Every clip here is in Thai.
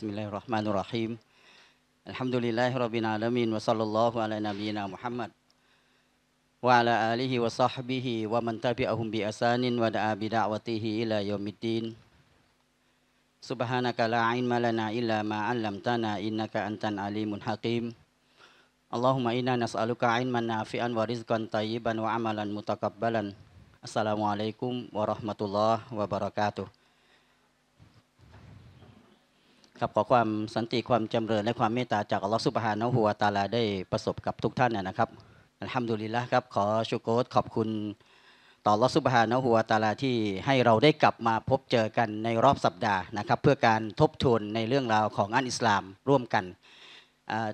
Bismillahirrahmanirrahim. Alhamdulillahirabbil alamin wa ala nabiyyina Muhammad wa ala alihi wa sahbihi wa man tabi'ahum bi asanin wa da'a bi da'watihi ila yaumiddin. Subhanaka la ilma lana illa ma 'allamtana innaka antal alimul hakim. Allahumma inna nas'aluka ilman nafi'an wa rizqan tayyiban wa amalan mutakabbalan. Assalamualaikum warahmatullahi wabarakatuh. ครับขอความสันติความจำเริญและความเมตตาจากอัลลอฮฺสุบฮานะฮูวาตาลาได้ประสบกับทุกท่านนะครับอัลฮัมดุลิลละครับขอชูโกตขอบคุณ ต่ออัลลอฮฺสุบฮานะฮูวาตาลาที่ให้เราได้กลับมาพบเจอกันในรอบสัปดาห์นะครับ เพื่อการทบทวนในเรื่องราวของอันอิสลามร่วมกัน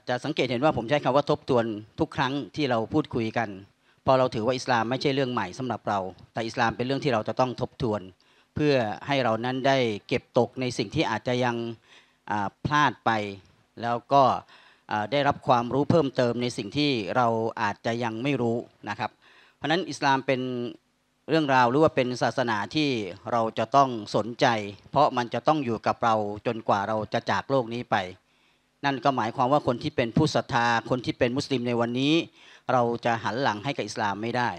จะสังเกตเห็นว่าผมใช้คำว่าทบทวนทุกครั้งที่เราพูดคุยกันพอเราถือว่าอิสลามไม่ใช่เรื่องใหม่สำหรับเรา แต่อิสลามเป็นเรื่องที่เราจะต้องทบทวน เพื่อให้เรานั้นได้เก็บตกในสิ่งที่อาจจะยังพลาดไปแล้วก็ได้รับความรู้เพิ่มเติมในสิ่งที่เราอาจจะยังไม่รู้นะครับ เพราะนั้นอิสลามเป็นเรื่องราวหรือว่าเป็นศาสนาที่เราจะต้องสนใจ เพราะมันจะต้องอยู่กับเราจนกว่าเราจะจากโลกนี้ไป นั่นก็หมายความว่าคนที่เป็นผู้ศรัทธา คนที่เป็นมุสลิมในวันนี้ เราจะหันหลังให้กับอิสลามไม่ได้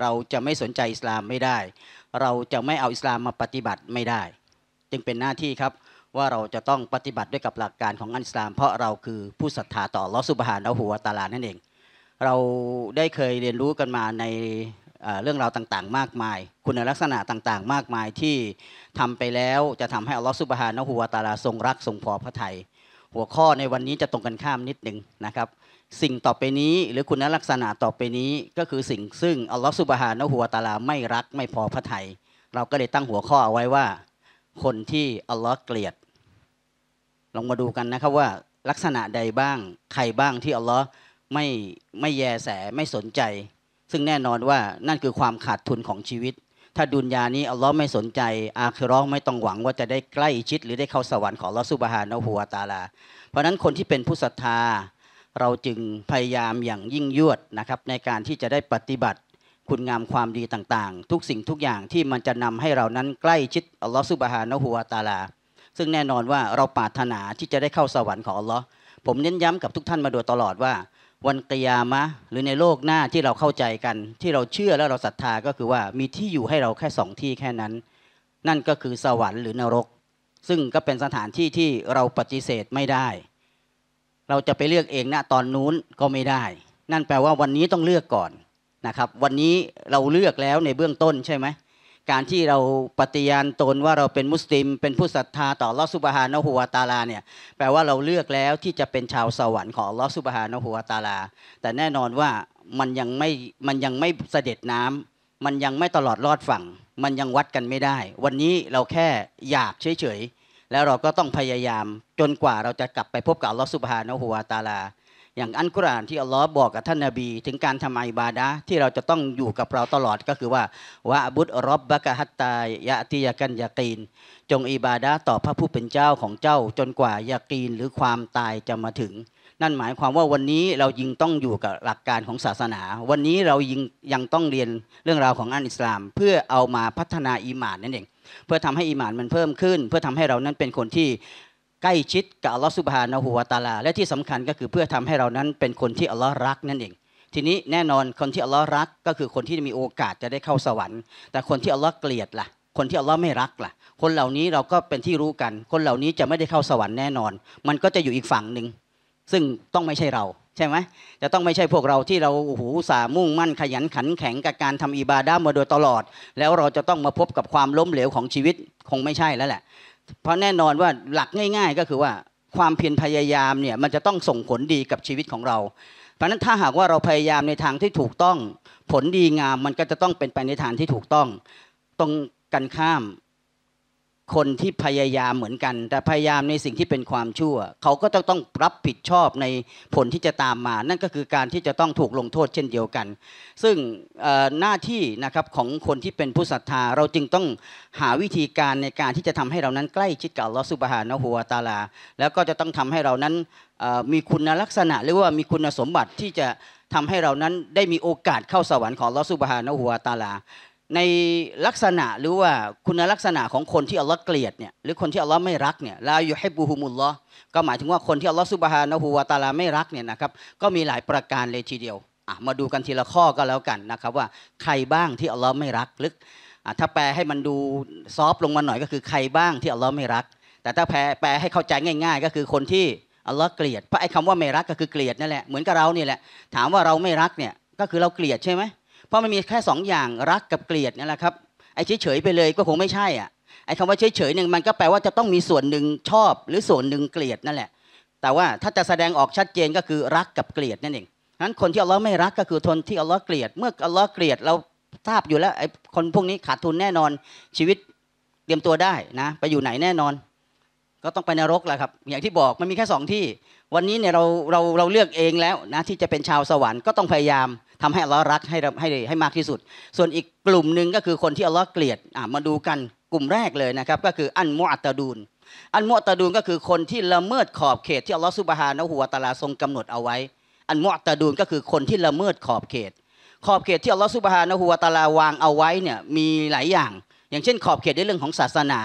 เราจะไม่สนใจอิสลามไม่ได้ เราจะไม่เอาอิสลามมาปฏิบัติไม่ได้ จึงเป็นหน้าที่ครับว่าเราจะต้องปฏิบัติด้วยกับหลักการของอันสลามเพราะเราคือผู้ศรัทธาต่อลอสุบฮานะหัวตาลานั่นเอง เราได้เคยเรียนรู้กันมาในเรื่องราวต่าง ๆ มากมาย คุณลักษณะต่างๆมากมายที่ทำไปแล้วจะทำให้อลอสุบฮานะหัวตาลาทรงรักทรงพอพระทยัยหัวข้อในวันนี้จะตรงกันข้ามนิดหนึ่งนะครับ สิ่งต่อไปนี้หรือคุณลักษณะต่อไปนี้ ก็คือสิ่งซึ่งอัลลอฮฺสุบฮานะหัวตาลาไม่รักไม่พอพระทยัยเราก็เลยตั้งหัวข้อเอาไว้ว่าคนที่อัลลอฮ์เกลียดลองมาดูกันนะครับว่าลักษณะใดบ้างใครบ้างที่อัลลอฮ์ไม่ไม่แยแสไม่สนใจ ซึ่งแน่นอนว่านั่นคือความขาดทุนของชีวิต ถ้าดุนยานี้อัลลอฮ์ไม่สนใจ อาคิอร้องไม่ต้องหวังว่าจะได้ใกล้ชิด หรือได้เข้าสวรรค์ของลอสุบฮานะฮัวตาลา เพราะนั้นคนที่เป็นผู้ศรัทธาเราจึงพยายามอย่างยิ่งยวดนะครับในการที่จะได้ปฏิบัติคุณงามความดีต่างๆ ทุกสิ่งทุกอย่างที่มันจะนำให้เรานั้นใกล้ชิดอัลลอฮฺสุบฮานะฮูวาตาลา ซึ่งแน่นอนว่าเราปรารถนาที่จะได้เข้าสวรรค์ของอัลลอฮ์ผมเน้นย้ำกับทุกท่านมาโดยตลอดว่า วันกิยามะหรือในโลกหน้าที่เราเข้าใจกัน ที่เราเชื่อและเราศรัทธาก็คือว่ามีที่อยู่ให้เราแค่สองที่แค่นั้น นั่นก็คือสวรรค์หรือนรก ซึ่งก็เป็นสถานที่ที่เราปฏิเสธไม่ได้ เราจะไปเลือกเองณนะตอนนู้นก็ไม่ได้ นั่นแปลว่าวันนี้ต้องเลือกก่อนนะครับวันนี้เราเลือกแล้วในเบื้องต้นใช่ไหมการที่เราปฏิญาณตนว่าเราเป็นมุสลิม เป็นผู้ศรัทธาต่อลอสุบฮานะหัวตาลาเนี่ยแปลว่าเราเลือกแล้วที่จะเป็นชาวสวรรค์ของลอสุบฮานะหัวตาลาแต่แน่นอนว่ามันยังไม่มันยังไม่เสด็จน้ำ มันยังไม่ตลอดรอดฝั่ง มันยังวัดกันไม่ได้ วันนี้เราแค่อยากเฉยๆแล้วเราก็ต้องพยายามจนกว่าเราจะกลับไปพบกับลอสุบฮานะหัวตาลาอย่างอันกุรานที่อัลลอฮ์บอกกับท่านนาบี ถึงการทำอิบาดะที่เราจะต้องอยู่กับเราตลอดก็คือว่าวะบุตรรบบะกะฮัตตายะติยากันยากีนจงอิบาดะต่อพระผู้เป็นเจ้าของเจ้าจนกว่ายากีนหรือความตายจะมาถึง นั่นหมายความว่าวันนี้เรายิงต้องอยู่กับหลักการของศาสนา วันนี้เรายิงยังต้องเรียนเรื่องราวของอันอิสลาม เพื่อเอามาพัฒนาอีหมานนั่นเองเพื่อทำให้อีหมานมันเพิ่มขึ้น เพื่อทำให้เรานั้นเป็นคนที่ใกล้ชิดกับอัลลอฮฺสุบฮานะฮูวาตาลาและที่สำคัญก็คือเพื่อทำให้เรานั้นเป็นคนที่อัลลอฮ์รักนั่นเอง ทีนี้แน่นอนคนที่อัลลอฮ์รัก ก็คือคนที่มีโอกาสจะได้เข้าสวรรค์แต่คนที่อัลลอฮ์เกลียดล่ะ คนที่อัลลอฮ์ไม่รักล่ะ คนเหล่านี้เราก็เป็นที่รู้กัน คนเหล่านี้จะไม่ได้เข้าสวรรค์แน่นอน มันก็จะอยู่อีกฝั่งหนึ่งซึ่งต้องไม่ใช่เราใช่ไหมจะต้องไม่ใช่พวกเราที่เราหูสา มุ่งมั่นขยันขันแข็งกับการทำอิบาดามาโดยตลอด แล้วเราจะต้องมาพบกับความล้มเหลวของชีวิต คงไม่ใช่แล้วแหละเพราะแน่นอนว่าหลักง่ายๆ ก็คือว่าความเพียรพยายามเนี่ย มันจะต้องส่งผลดีกับชีวิตของเรา เพราะนั้นถ้าหากว่าเราพยายามในทางที่ถูกต้อง ผลดีงามมันก็จะต้องเป็นไปในทางที่ถูกต้องตรงกันข้ามคนที่พยายามเหมือนกันแต่พยายามในสิ่งที่เป็นความชั่ว เขาก็ต้องต้องรับผิดชอบในผลที่จะตามมา นั่นก็คือการที่จะต้องถูกลงโทษเช่นเดียวกัน ซึ่งหน้าที่นะครับของคนที่เป็นผู้ศรัทธาเราจึงต้องหาวิธีการในการที่จะทำให้เรานั้นใกล้ชิดกับลอสุบฮานะฮัวตาลา แล้วก็จะต้องทำให้เรานั้นมีคุณลักษณะ หรือว่ามีคุณสมบัติที่จะทำให้เรานั้นได้มีโอกาสเข้าสวรรค์ของลอสุบฮานะฮัวตาลาในลักษณะหรือว่าคุณลักษณะของคนที่อัลลอฮ์เกลียดเนี่ยหรือคนที่อัลลอฮ์ไม่รักเนี่ยลาอยู่ให้บูฮุมุลลอฮ์ก็หมายถึงว่าคนที่อัลลอฮ์สุบฮานะฮูวาตาลาไม่รักเนี่ยนะครับก็มีหลายประการเลยทีเดียวมาดูกันทีละข้อก็แล้วกันนะครับว่าใครบ้างที่อัลลอฮ์ไม่รักหรือถ้าแปลให้มันดูซอฟลงมาหน่อยก็คือใครบ้างที่อัลลอฮ์ไม่รัก แต่ถ้าแปลแปลให้เข้าใจง่าย ๆ ก็คือคนที่อัลลอฮ์เกลียดเพราะไอ้คำว่าไม่รักก็คือเกลียดนั่นแหละเหมือนกับเรานี่แหละถามว่าเราไม่รักเนี่ยก็คือเราเกลียดใช่ไหมเพราะมันมีแค่2ออย่างรักกับเกลียดนี่แหละครับไอ้เฉยเฉยไปเลยก็คงไม่ใช่อ่ะไอ้คำว่าเฉยเฉยหนึ่งมันก็แปลว่าจะต้องมีส่วนหนึ่งชอบ หรือส่วนหนึ่งเกลียดนั่นแหละ แต่ว่าถ้าจะแสดงออกชัดเจนก็คือรักกับเกลียดนั่นเองนั้นคนที่อัลลอฮ์ไม่รักก็คือทนที่อัลลอฮ์เกลียด เมื่ออัลลอฮ์เกลียดเราทราบอยู่แล้วไอ้คนพวกนี้ขาดทุนแน่นอนชีวิตเตรียมตัวได้นะไปอยู่ไหนแน่นอนก็ต้องไปนรกแหละครับอย่างที่บอกมันมีแค่สองที่ วันนี้เนี่ยเราเราเราเลือกเองแล้วนะที่จะเป็นชาวสวรรค์ก็ต้องพยายามทำให้อัลลอฮ์รักให้ให้ให้มากที่สุด ส่วนอีกกลุ่มหนึ่งก็คือคนที่อัลลอฮ์เกลียดมาดูกันกลุ่มแรกเลยนะครับ ก็คืออันมุอัตดูนอันมุอัตดูนก็คือคนที่ละเมิดขอบเขตที่อัลลอฮ์สุบฮานะหัวตาลาทรงกำหนดเอาไว้ อันมุอัตดูนก็คือคนที่ละเมิดขอบเขต ขอบเขต ที่อัลลอฮ์สุบฮานะหัวตาลาวางเอาไว้เนี่ยมีหลายอย่าง อย่างเช่น ขอบเขตในเรื่องของศาสนา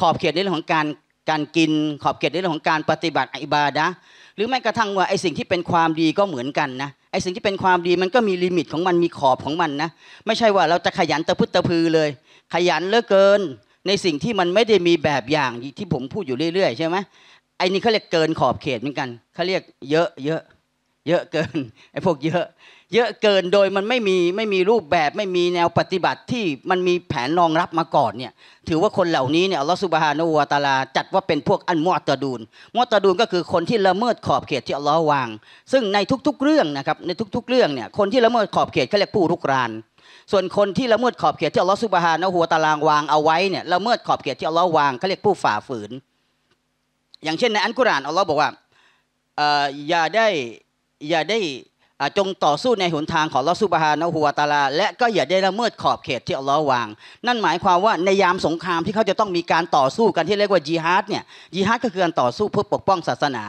ขอบเขตในเรื่องของการการกินขอบเขตในเรื่องของการปฏิบัติอิบาดะหรือแม้กระทั่งว่าไอสิ่งที่เป็นความดีก็เหมือนกันนะไอสิ่งที่เป็นความดีมันก็มีลิมิตของมันมีขอบของมันนะ ไม่ใช่ว่าเราจะขยันตะพุตะพือเลย ขยันเลอะเกิน ในสิ่งที่มันไม่ได้มีแบบอย่างที่ผมพูดอยู่เรื่อยๆ ใช่ไหมไอนี่เขาเรียกเกินขอบเขตเหมือนกันเขาเรียกเยอะเยอะเยอะเกินไอพวกเยอะเยอะเกินโดยมันไม่มีไม่มีรูปแบบไม่มีแนวปฏิบัติที่มันมีแผนรองรับมาก่อนเนี่ยถือว่าคนเหล่านี้เนี่ยอัลลอฮฺสุบฮานูวาตาลาจัด ว่าเป็นพวกอันมอตดูนมอตดูนก็คือคนที่ละเมิดขอบเขตที่อัลลอฮฺวางซึ่งในทุกๆเรื่องนะครับในทุก ๆ เรื่องเนี่ยคนที่ละเมิดขอบเขตเขาเรียกผู้รุกรานส่วนคนที่ละเมิดขอบเขตที่อัลลอฮฺสุบฮานูวาตาลาวางเอาไว้เนี่ยละเมิดขอบเขตที่อัลลอฮฺวางเขาเรียกผู้ฝ่าฝืน อย่างเช่นในอันกุรานอัลลอฮฺบอกว่าอย่าได้อย่าได้จงต่อสู้ในหนทางของลอสุบฮานะฮัวตาลาและก็อย่าได้ละเมิดขอบเขตที่อัลลอฮ์วางนั่นหมายความว่าในยามสงครามที่เขาจะต้องมีการต่อสู้กันที่เรียกว่าจิฮาดเนี่ยจิฮาดก็คือการต่อสู้เพื่อปกป้องศาสนา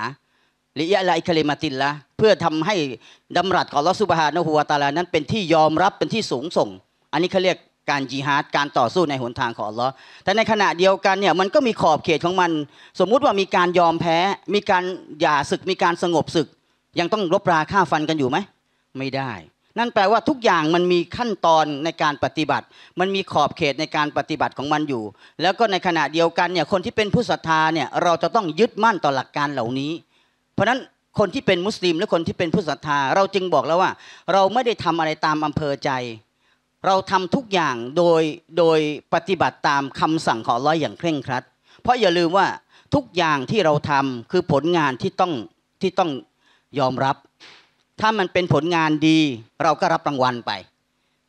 ลิยะลาอิคลมาตินละเพื่อทำให้ดำรัสของลอสุบฮานะฮัวตาลานั้นเป็นที่ยอมรับเป็นที่สูงส่ง อันนี้เขาเรียกการจิฮาดการต่อสู้ในหนทางของอัลลอฮ์แต่ในขณะเดียวกันเนี่ยมันก็มีขอบเขตของมันสมมุติว่ามีการยอมแพ้ มีการหย่าศึกมีการสงบศึกยังต้องลบราฆ่าฟันกันอยู่ไหม ไม่ได้ นั่นแปลว่าทุกอย่างมันมีขั้นตอนในการปฏิบัติ มันมีขอบเขตในการปฏิบัติของมันอยู่ แล้วก็ในขณะเดียวกันเนี่ย คนที่เป็นผู้ศรัทธาเนี่ยเราจะต้องยึดมั่นต่อหลักการเหล่านี้ เพราะฉะนั้นคนที่เป็นมุสลิม และคนที่เป็นผู้ศรัทธาเราจึงบอกแล้วว่า เราไม่ได้ทำอะไรตามอำเภอใจ เราทำทุกอย่างโดยโดยปฏิบัติตามคำสั่งของร้อยอย่างเคร่งครัด เพราะอย่าลืมว่าทุกอย่างที่เราทำคือผลงานที่ต้องที่ต้องยอมรับ ถ้ามันเป็นผลงานดี เราก็รับรางวัลไป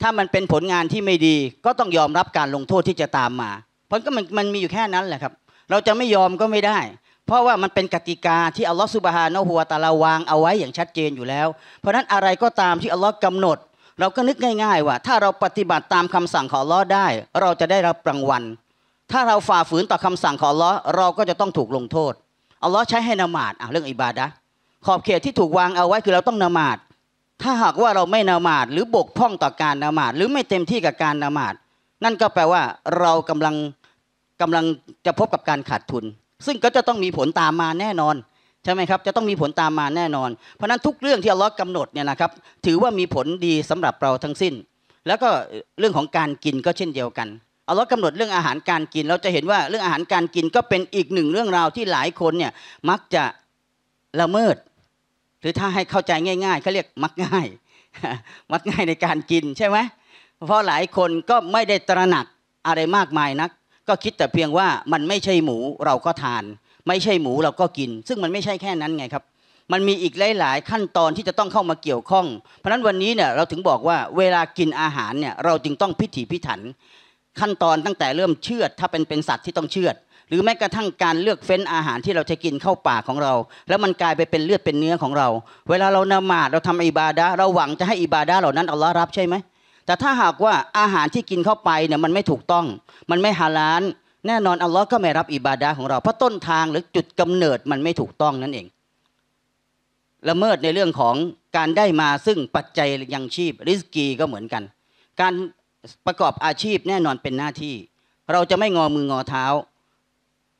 ถ้ามันเป็นผลงานที่ไม่ดี ก็ต้องยอมรับการลงโทษที่จะตามมา เพราะก็มันมันมีอยู่แค่นั้นแหละครับ เราจะไม่ยอมก็ไม่ได้ เพราะว่ามันเป็นกติกาที่อัลลอฮฺสุบฮานะฮัวตาลาวางเอาไว้อย่างชัดเจนอยู่แล้ว เพราะนั้นอะไรก็ตามที่อัลลอฮ์กำหนด เราก็นึกง่าย ๆว่าถ้าเราปฏิบัติตามคำสั่งของอัลลอฮ์ได้ เราจะได้รับรางวัล ถ้าเราฝ่าฝืนต่อคำสั่งของอัลลอฮ์เราก็จะต้องถูกลงโทษ อัลลอฮ์ใช้ให้นมาดเรื่องอิบาดะขอบเขตที่ถูกวางเอาไว้คือเราต้องนมาดถ้าหากว่าเราไม่นมาดหรือบกพร่องต่อการนมาดหรือไม่เต็มที่กับการนมาดนั่นก็แปลว่าเรากำลังกำลังจะพบกับการขาดทุน ซึ่งก็จะต้องมีผลตามมาแน่นอน ใช่ไหมครับ จะต้องมีผลตามมาแน่นอน เพราะนั้นทุกเรื่องที่อัลลอฮ์กำหนดเนี่ยนะครับถือว่ามีผลดีสำหรับเราทั้งสิ้น แล้วก็เรื่องของการกินก็เช่นเดียวกันอัลลอฮ์กำหนดเรื่องอาหารการกินเราจะเห็นว่าเรื่องอาหารการกินก็เป็นอีกหนึ่งเรื่องราวที่หลายคนเนี่ยมักจะละเมิดรือถ้าให้เข้าใจง่ายๆเขาเรียกมักง่ายมักง่ายในการกินใช่ไหมเพราะหลายคนก็ไม่ได้ตระหนักอะไรมากมายนัก ก็คิดแต่เพียงว่ามันไม่ใช่หมูเราก็ทาน ไม่ใช่หมูเราก็กิน ซึ่งมันไม่ใช่แค่นั้นไงครับ มันมีอีกหลาย ๆ ขั้นตอนที่จะต้องเข้ามาเกี่ยวข้อง เพราะนั้นวันนี้เนี่ยเราถึงบอกว่าเวลากินอาหารเนี่ยเราจึงต้องพิถีพิถัน ขั้นตอนตั้งแต่เริ่มเชือด ถ้าเป็นเป็นสัตว์ที่ต้องเชือดหรือแม้กระทั่งการเลือกเฟ้นอาหารที่เราจะกินเข้าปากของเรา แล้วมันกลายไปเป็นเลือดเป็นเนื้อของเรา เวลาเรานมาดเราทำอิบาดะเราหวังจะให้อิบาดะเหล่านั้นอัลลอฮ์รับใช่ไหม แต่ถ้าหากว่าอาหารที่กินเข้าไปเนี่ย มันไม่ถูกต้อง มันไม่ฮาลาลแน่นอนอัลลอฮ์ก็ไม่รับอิบาดะของเรา เพราะต้นทางหรือจุดกำเนิดมันไม่ถูกต้องนั่นเองละเมิดในเรื่องของการได้มาซึ่งปัจจัยยังชีพริสกีก็เหมือนกัน การประกอบอาชีพแน่นอนเป็นหน้าที่ เราจะไม่งอมืองอเท้า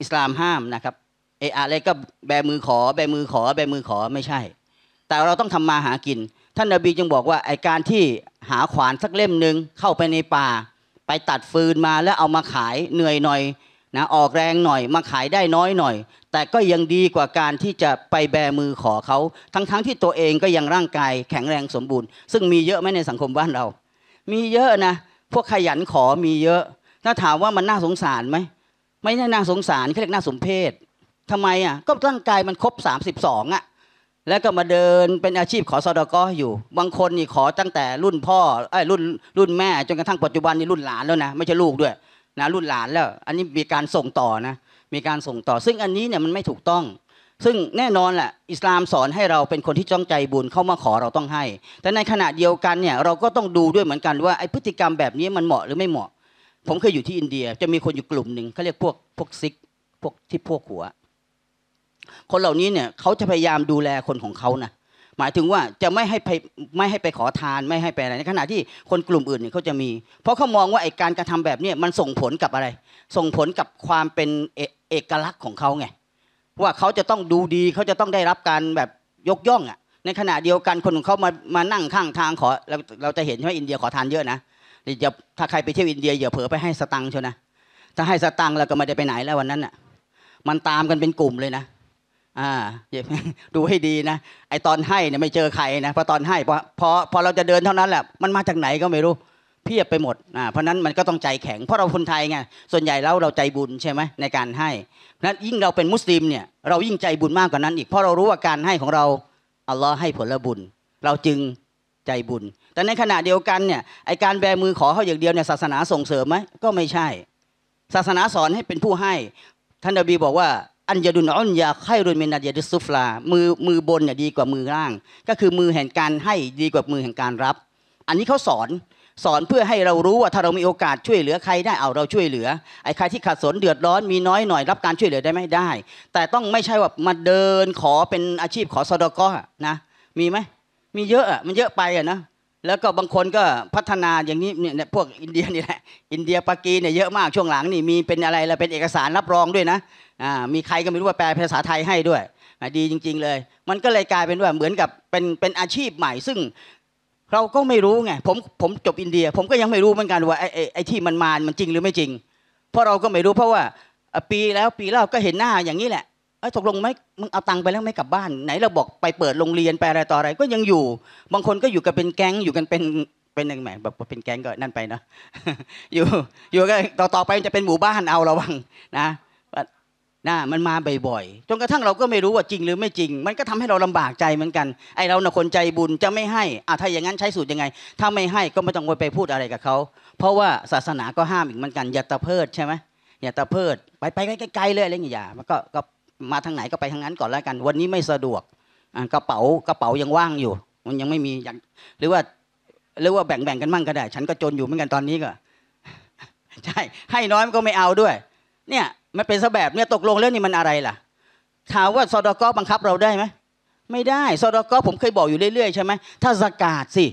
อิสลามห้ามนะครับเออะไรก็แบมือขอแบมือขอ แบมือขอไม่ใช่ แต่เราต้องทำมาหากิน ท่านนาบีจึงบอกว่าไอการที่หาขวานสักเล่มหนึ่งเข้าไปในป่า ไปตัดฟืนมาแล้วเอามาขายเหนื่อยหน่อยนะออกแรงหน่อย มาขายได้น้อยหน่อย แต่ก็ยังดีกว่าการที่จะไปแบมือขอเขาทั้งๆทที่ตัวเองก็ยังร่างกายแข็งแรงสมบูรณ์ซึ่งมีเยอะไหมในสังคมบ้านเรา มีเยอะนะพวกขยันขอมีเยอะถ้าถามว่ามันน่าสงสารไหมไม่ใช่น่าสงสารเขาเรียกน่าสมเพศทำไมอ่ะก็ร่างกายมันครบ32อ่ะแล้วก็มาเดินเป็นอาชีพขอสอดกออยู่ บางคนนี่ขอตั้งแต่รุ่นพ่อไอ้รุ่นรุ่นแม่จนกระทั่งปัจจุบันนี่รุ่นหลานแล้วนะไม่ใช่ลูกด้วยนะรุ่นหลานแล้ว อันนี้มีการส่งต่อนะมีการส่งต่อ ซึ่งอันนี้เนี่ยมันไม่ถูกต้อง ซึ่งแน่นอนแหละอิสลามสอนให้เราเป็นคนที่จ้องใจบุญเข้ามาขอเราต้องให้ แต่ในขณะเดียวกันเนี่ยเราก็ต้องดูด้วยเหมือนกันว่าไอ้พฤติกรรมแบบนี้มันเหมาะหรือไม่เหมาะผมเคยอยู่ที่อินเดียจะมีคนอยู่กลุ่มหนึ่งเขาเรียกพวกพวกซิกพวกที่พวกหัวคนเหล่านี้เนี่ยเขาจะพยายามดูแลคนของเขานะหมายถึงว่าจะไม่ให้ไปไม่ให้ไปขอทานไม่ให้ไปอะไรในขณะที่คนกลุ่มอื่นเนี่ยเขาจะมี เพราะเขามองว่าไอ้การกระทำแบบนี้มันส่งผลกับอะไร ส่งผลกับความเป็นเอกลักษณ์ของเขาไงว่าเขาจะต้องดูดีเขาจะต้องได้รับการแบบยกย่องอ่ะ ในขณะเดียวกันคนของเขามามานั่งข้างทางขอ เราเราจะเห็นใช่ไหมอินเดีย ขอทานเยอะนะ๋ยวถ้าใครไปเที่ยวอินเดียอย่าเผลอไปให้สตังค์เชียวนะถ้าให้สตังค์แล้วก็ไม่ได้ไปไหนแล้ววันนั้นอ่ะ มันตามกันเป็นกลุ่มเลยนะอ่าดูให้ดีนะไอตอนให้เนี่ยไม่เจอใครนะพอตอนให้พอพอพอเราจะเดินเท่านั้นแหละมันมาจากไหนก็ไม่รู้ เพียบไปหมดอ่าเพราะนั้นมันก็ต้องใจแข็งเพราะเราคนไทยไงส่วนใหญ่แล้วเราใจบุญใช่ไหมในการให้เพราะนั้นยิ่งเราเป็นมุสลิมเนี่ยเรายิ่งใจบุญมากกว่านั้นอีกเพราะเรารู้ว่าการให้ของเราอัลลอฮ์ให้ผลบุญ เราจึงใจบุญแต่ในขณะเดียวกันเนี่ยไอการแบมือขอเขาอย่างเดียวเนี่ยศาสนาส่งเสริมไหมก็ไม่ใช่ ศาสนาสอนให้เป็นผู้ให้ท่านอบีบอกว่า อันยาดุนอันยาไ่รุนเมนาเยดิสุฟลามือมือบนเนี่ยดีกว่ามือล่าง ก็คือมือแห่งการให้ดีกว่ามือแห่งการรับ อันนี้เขาสอนสอนเพื่อให้เรารู้ว่าถ้าเรามีโอกาสช่วยเหลือใครได้เอาเราช่วยเหลือไอ้ใครที่ขัดสนเดือดร้อนมีน้อยหน่อยรับการช่วยเหลือได้ไหมได้ แต่ต้องไม่ใช่ว่ามาเดินขอเป็นอาชีพขอสอดก็นะ มีไหม มีเยอะอ่ะมันเยอะไปอ่ะนะแล้วก็บางคนก็พัฒนาอย่างนี้เนี่ยพวกอินเดียนี่แหละอินเดียปากีเนี่ยเยอะมากช่วงหลังนี่มีเป็นอะไรล้วเป็นเอกสารรับรองด้วยนะอ่ามีใครก็ไม่รู้ว่าแปลภาษาไทยให้ด้วยดีจริง ๆเลย มันก็เลยกลายเป็นว่าเหมือนกับเป็นเป็นอาชีพใหม่ซึ่ง เราก็ไม่รู้ไงผมผมจบอินเดีย ผมก็ยังไม่รู้เหมือนกันว่าไอ้ไอ้ที่มันมามันจริงหรือไม่จริงเพราะเราก็ไม่รู้เพราะว่า ปีแล้วปีเล่าก็เห็นหน้าอย่างนี้แหละอ้ตกลงไม่มึงเอาตังค์ไปแล้วไม่กลับบ้าน ไหนเราบอกไปเปิดโรงเรียนไปอะไรต่ออะไรก็ยังอยู่บางคนก็อยู่กันเป็นแก๊งอยู่กันเป็นเป็นยังไงแบบเป็นแก๊งก็นั่นไปนะอยู่ อยู่ก็ต่อต่อไปจะเป็นหมู่บ้านเอาระวังนะนะมันมาบ่อยๆจนกระทั่งเราก็ไม่รู้ว่าจริงหรือไม่จริง มันก็ทำให้เราลำบากใจเหมือนกันไอเราเน่ะคนใจบุญจะไม่ให้อ่าถ้าอย่างนั้นใช้สูตรยังไงถ้าไม่ให้ก็ไม่ต้องไปพูดอะไรกับเขาเพราะว่าศาสนาก็ห้ามอีกเหมือนกันอย่าตะเพิดใช่ไหมอย่าตะเพิดไปไปไกลๆเลยอะไรอย่างเงี้ยมันก็มาทางไหนก็ไปทางนั้นก่อนแล้วกัน วันนี้ไม่สะดวกกระเป๋ากระเป๋ายังว่างอยู่ มันยังไม่มีอย่างหรือว่าหรือว่าแบ่งแบ่งกันมั่งก็ได้ ฉันก็จนอยู่เหมือนกันตอนนี้ก็ใช่ให้น้อยมันก็ไม่เอาด้วย เนี่ยมันเป็นซะแบบเนี่ยตกลงเรื่องนี้มันอะไรล่ะ ถามว่าสอดกอบังคับเราได้ไหมไม่ได้สอดกอผมเคยบอกอยู่เรื่อย ๆ ใช่ไหมถ้าสกาดสิ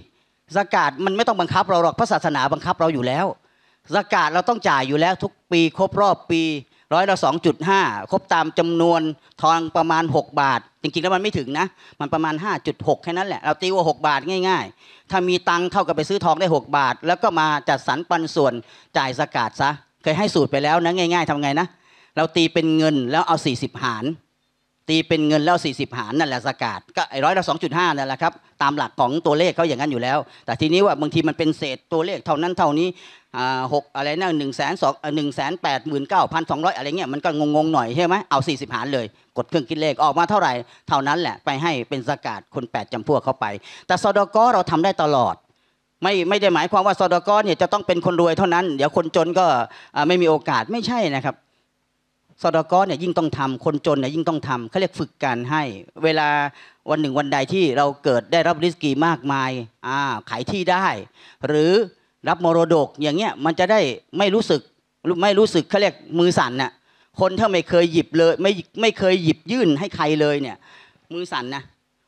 สกาดมันไม่ต้องบังคับเราหรอกพระศาสนาบังคับเราอยู่แล้วสกาดเราต้องจ่ายอยู่แล้ว ทุกปี ครบรอบปีร้อยละ2.5 ครบตามจำนวนทองประมาณ 6 บาท จริงๆ แล้วมันไม่ถึงนะ มันประมาณ 5.6 แค่นั้นแหละ เราตีว่า 6 บาทง่ายๆ ถ้ามีตังเท่ากับไปซื้อทองได้ 6 บาท แล้วก็มาจัดสรรปันส่วนจ่ายสกาดซะเคยให้สูตรไปแล้วนะง่ายๆ ทำไงนะ เราตีเป็นเงินแล้วเอา 40 หาร ตีเป็นเงินแล้ว 40 หารนั่นแหละสกาดก็ไอ้ร้อยละ2.5นั่นแหละครับ ตามหลักของตัวเลขเขาอย่างนั้นอยู่แล้วแต่ทีนี้ว่าบางทีมันเป็นเศษตัวเลขเท่านั้นเท่านี้หกอะไรนะหนึ่งแสนสองหนึ่งแสนแปดหมื่นเก้าพันสองร้อยอะไรเงี้ยมันก็งงๆหน่อยใช่ไหมเอาสี่สิบหารเลย กดเครื่องคิดเลขออกมาเท่าไหร่เท่านั้นแหละ ไปให้เป็นสกาดคนแปดจำพวกเข้าไป แต่สดกเราทำได้ตลอด ไม่ไม่ได้หมายความว่าสดกเนี่ยจะต้องเป็นคนรวยเท่านั้น เดี๋ยวคนจนก็ไม่มีโอกาสไม่ใช่นะครับสอดกเนี่ยยิ่งต้องทำคนจนเนี่ยยิ่งต้องทำเขาเรียกฝึกการให้เวลาวันหนึ่งวันใดที่เราเกิดได้รับริสกีมากมาย อ่าขายที่ได้ หรือรับมรดกอย่างเงี้ยมันจะได้ไม่รู้สึกไม่รู้สึกเขาเรียกมือสั่นน่ะคนถ้าไม่เคยหยิบเลยไม่ไม่เคยหยิบยื่นให้ใครเลยเนี่ย มือสั่นนะ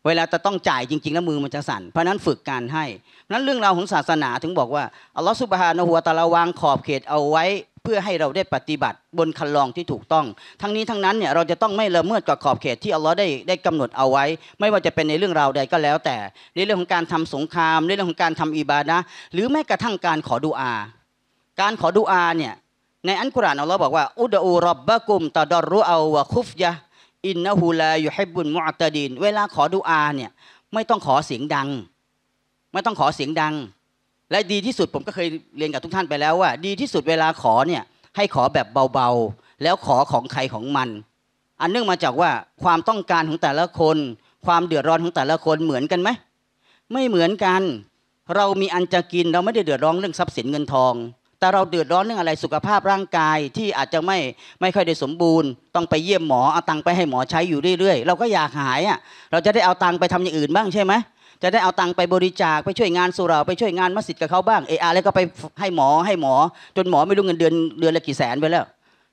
เวลาจะต้องจ่ายจริงๆ แล้วมือมันจะสั่นเพราะนั้นฝึกการให้นั้นเรื่องราวของศาสนาถึงบอกว่าอัลลอฮฺสุบฮานะหัวตะละวางขอบเขตเอาไว้เพื่อให้เราได้ปฏิบัติบนคันลองที่ถูกต้อง ทั้งนี้ทั้งนั้นเนี่ยเราจะต้องไม่ละเมิดกับขอบเขตที่อัลลอฮ์ได้ได้กำหนดเอาไว้ ไม่ว่าจะเป็นในเรื่องราวใดก็แล้วแต่ ในเรื่องของการทำสงคราม ในเรื่องของการทำอิบาดะหรือแม้กระทั่งการขอดุอา การขอดุอาเนี่ยในอันกุรานอัลลอฮ์บอกว่าอุดอูรับบะกุมตาดอรุเอาวะคุฟยะอินนะฮูลาอยู่ให้บุญมุอตดินเวลาขอดุอาเนี่ยไม่ต้องขอเสียงดัง ไม่ต้องขอเสียงดังและดีที่สุดผมก็เคยเรียนกับทุกท่านไปแล้วว่าดีที่สุดเวลาขอเนี่ยให้ขอแบบเบาๆแล้วขอของใครของมัน อันเนื่องมาจากว่าความต้องการของแต่ละคน ความเดือดร้อนของแต่ละคนเหมือนกันไหมไม่เหมือนกัน เรามีอันจะกินเราไม่ได้เดือดร้อนเรื่องทรัพย์สินเงินทอง แต่เราเดือดร้อนเรื่องอะไรสุขภาพร่างกายที่อาจจะไม่ไม่ค่อยได้สมบูรณ์ ต้องไปเยี่ยมหมอเอาตังไปให้หมอใช้อยู่เรื่อยๆเราก็อยากหายอ่ะเราจะได้เอาตังไปทำอย่างอื่นบ้างใช่ไหมจะได้เอาตังค์ไปบริจาคไปช่วยงานสุราไปช่วยงานมัสยิดกับเขาบ้างเออาแล้วก็ไปให้หมอให้หมอ จนหมอไม่รู้เงิน เดือนเดือนละกี่แสนไปแล้ว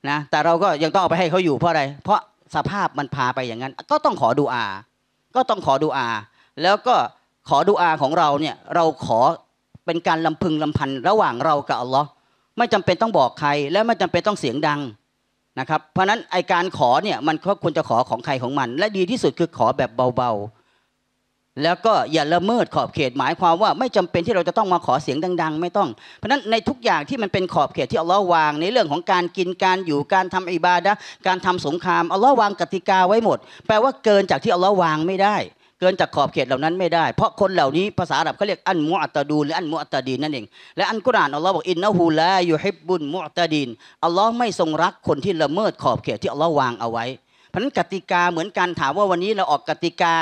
นะแต่เราก็ยังต้องเอาไปให้เขาอยู่เพราะอะไรเพราะสภาพมันพาไปอย่างนั้นก็ต้องขอดูอา ก็ต้องขอดูอา แล้วก็ขอดูอาของเราเนี่ยเราขอเป็นการลำพึงลำพันระหว่างเรากับอัลลอฮ์ไม่จำเป็นต้องบอกใครและไม่จำเป็นต้องเสียงดังนะครับเพราะนั้นไอการขอเนี่ยมันก็ควรจะขอของใครของมัน และดีที่สุดคือขอแบบเบาๆแล้วก็อย่าละเมิดขอบเขตหมายความว่าไม่จำเป็นที่เราจะต้องมาขอเสียงดัง ๆไม่ต้องเพราะนั้นในทุกอย่างที่มันเป็นขอบเขตที่อัลลอฮ์วางในเรื่องของการกินการอยู่การทำอิบาดะการทำสงครามอัลลอฮ์วางกติกาไว้หมด แปลว่าเกินจากที่อัลลอฮ์วางไม่ได้ เกินจากขอบเขตเหล่านั้นไม่ได้ เพราะคนเหล่านี้ภาษาอาหรับเขาเรียกอันมุอัตดูหรืออันมุอัตดีนนั่นเองและอันกุรานอัลลอฮ์บอกอินนะฮูลาอยู่ฮิบบุนมุอัตดีนอัลลอฮ์ไม่ทรงรักคนที่ละเมิดขอบเขตที่อัลลอฮ์วางเอาไว้เพราะนั้นกติกาเหมือนกันถามว่าวันนี้เราออกกติกา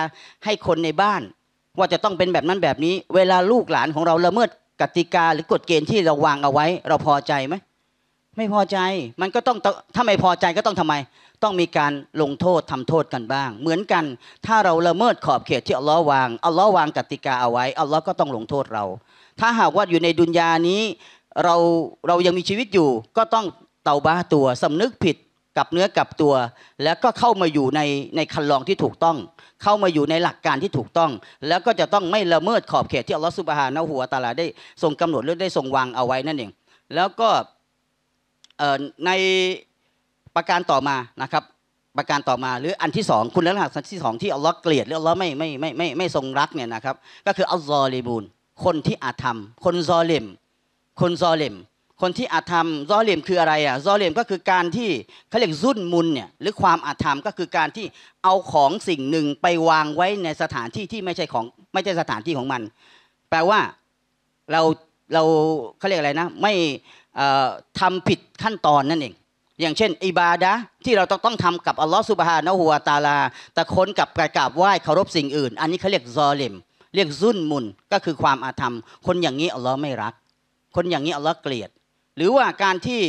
ให้คนในบ้าน ว่าจะต้องเป็นแบบนั้นแบบนี้ เวลาลูกหลานของเราละเมิดกติกาหรือกฎเกณฑ์ที่เราวางเอาไว้ เราพอใจไหมไม่พอใจมันก็ต้องถ้าไม่พอใจก็ต้องทำไมต้องมีการลงโทษทำโทษกันบ้าง เหมือนกันถ้าเราละเมิดขอบเขตที่อัลลอฮ์วางอัลลอฮ์วางกติกาเอาไว้อัลลอฮ์ก็ต้องลงโทษเรา ถ้าหากว่าอยู่ในดุนยานี้เราเรายังมีชีวิตอยู่ ก็ต้องเตาบ้าตัวสำนึกผิดกับเนื้อกับตัวแล้วก็เข้ามาอยู่ในในคันลองที่ถูกต้อง เข้ามาอยู่ในหลักการที่ถูกต้อง แล้วก็จะต้องไม่ละเมิดขอบเขต ที่อัลลอฮฺสุบฮานะหัวตาลาได้ทรงกำหนดหรือได้ทรงวางเอาไว้นั่นเองแล้วก็ในประการต่อมานะครับ ประการต่อมาหรืออันที่สองคุณลักษณะที่สองที่อัลลอฮ์เกลียดหรืออัลลอฮ์ไม่ไม่ไม่ไม่ไม่ทรงรักเนี่ยนะครับ ก็คืออัลลอฮฺลีบูนคนที่อาธรรม คนซอลิมคนซอลิมคนที่อาธรรม่อเลียมคืออะไรอ่ะ่อเลียมก็คือการที่เขาเรียกรุ่นมุนเนี่ย หรือความอาธรรมก็คือการที่เอาของสิ่งหนึ่งไปวางไว้ในสถานที่ที่ไม่ใช่ของไม่ใช่สถานที่ของมัน แปลว่าเราเราเขาเรียกอะไรนะ ไม่ทำผิดขั้นตอนนั่นเอง อย่างเช่น อิบาดะที่เราต้องต้องทำกับอัลลอฮฺสุบฮานะฮุวาตาลา แต่ค้นกับกรกราบไหว้เคารพสิ่งอื่น อันนี้เขาเรียกซอเลมเรียกซุ่นมุน ก็คือความอาธรรม คนอย่างนี้อัลลอฮ์ไม่รัก คนอย่างนี้อัลลอฮ์เกลียดหรือว่าการที่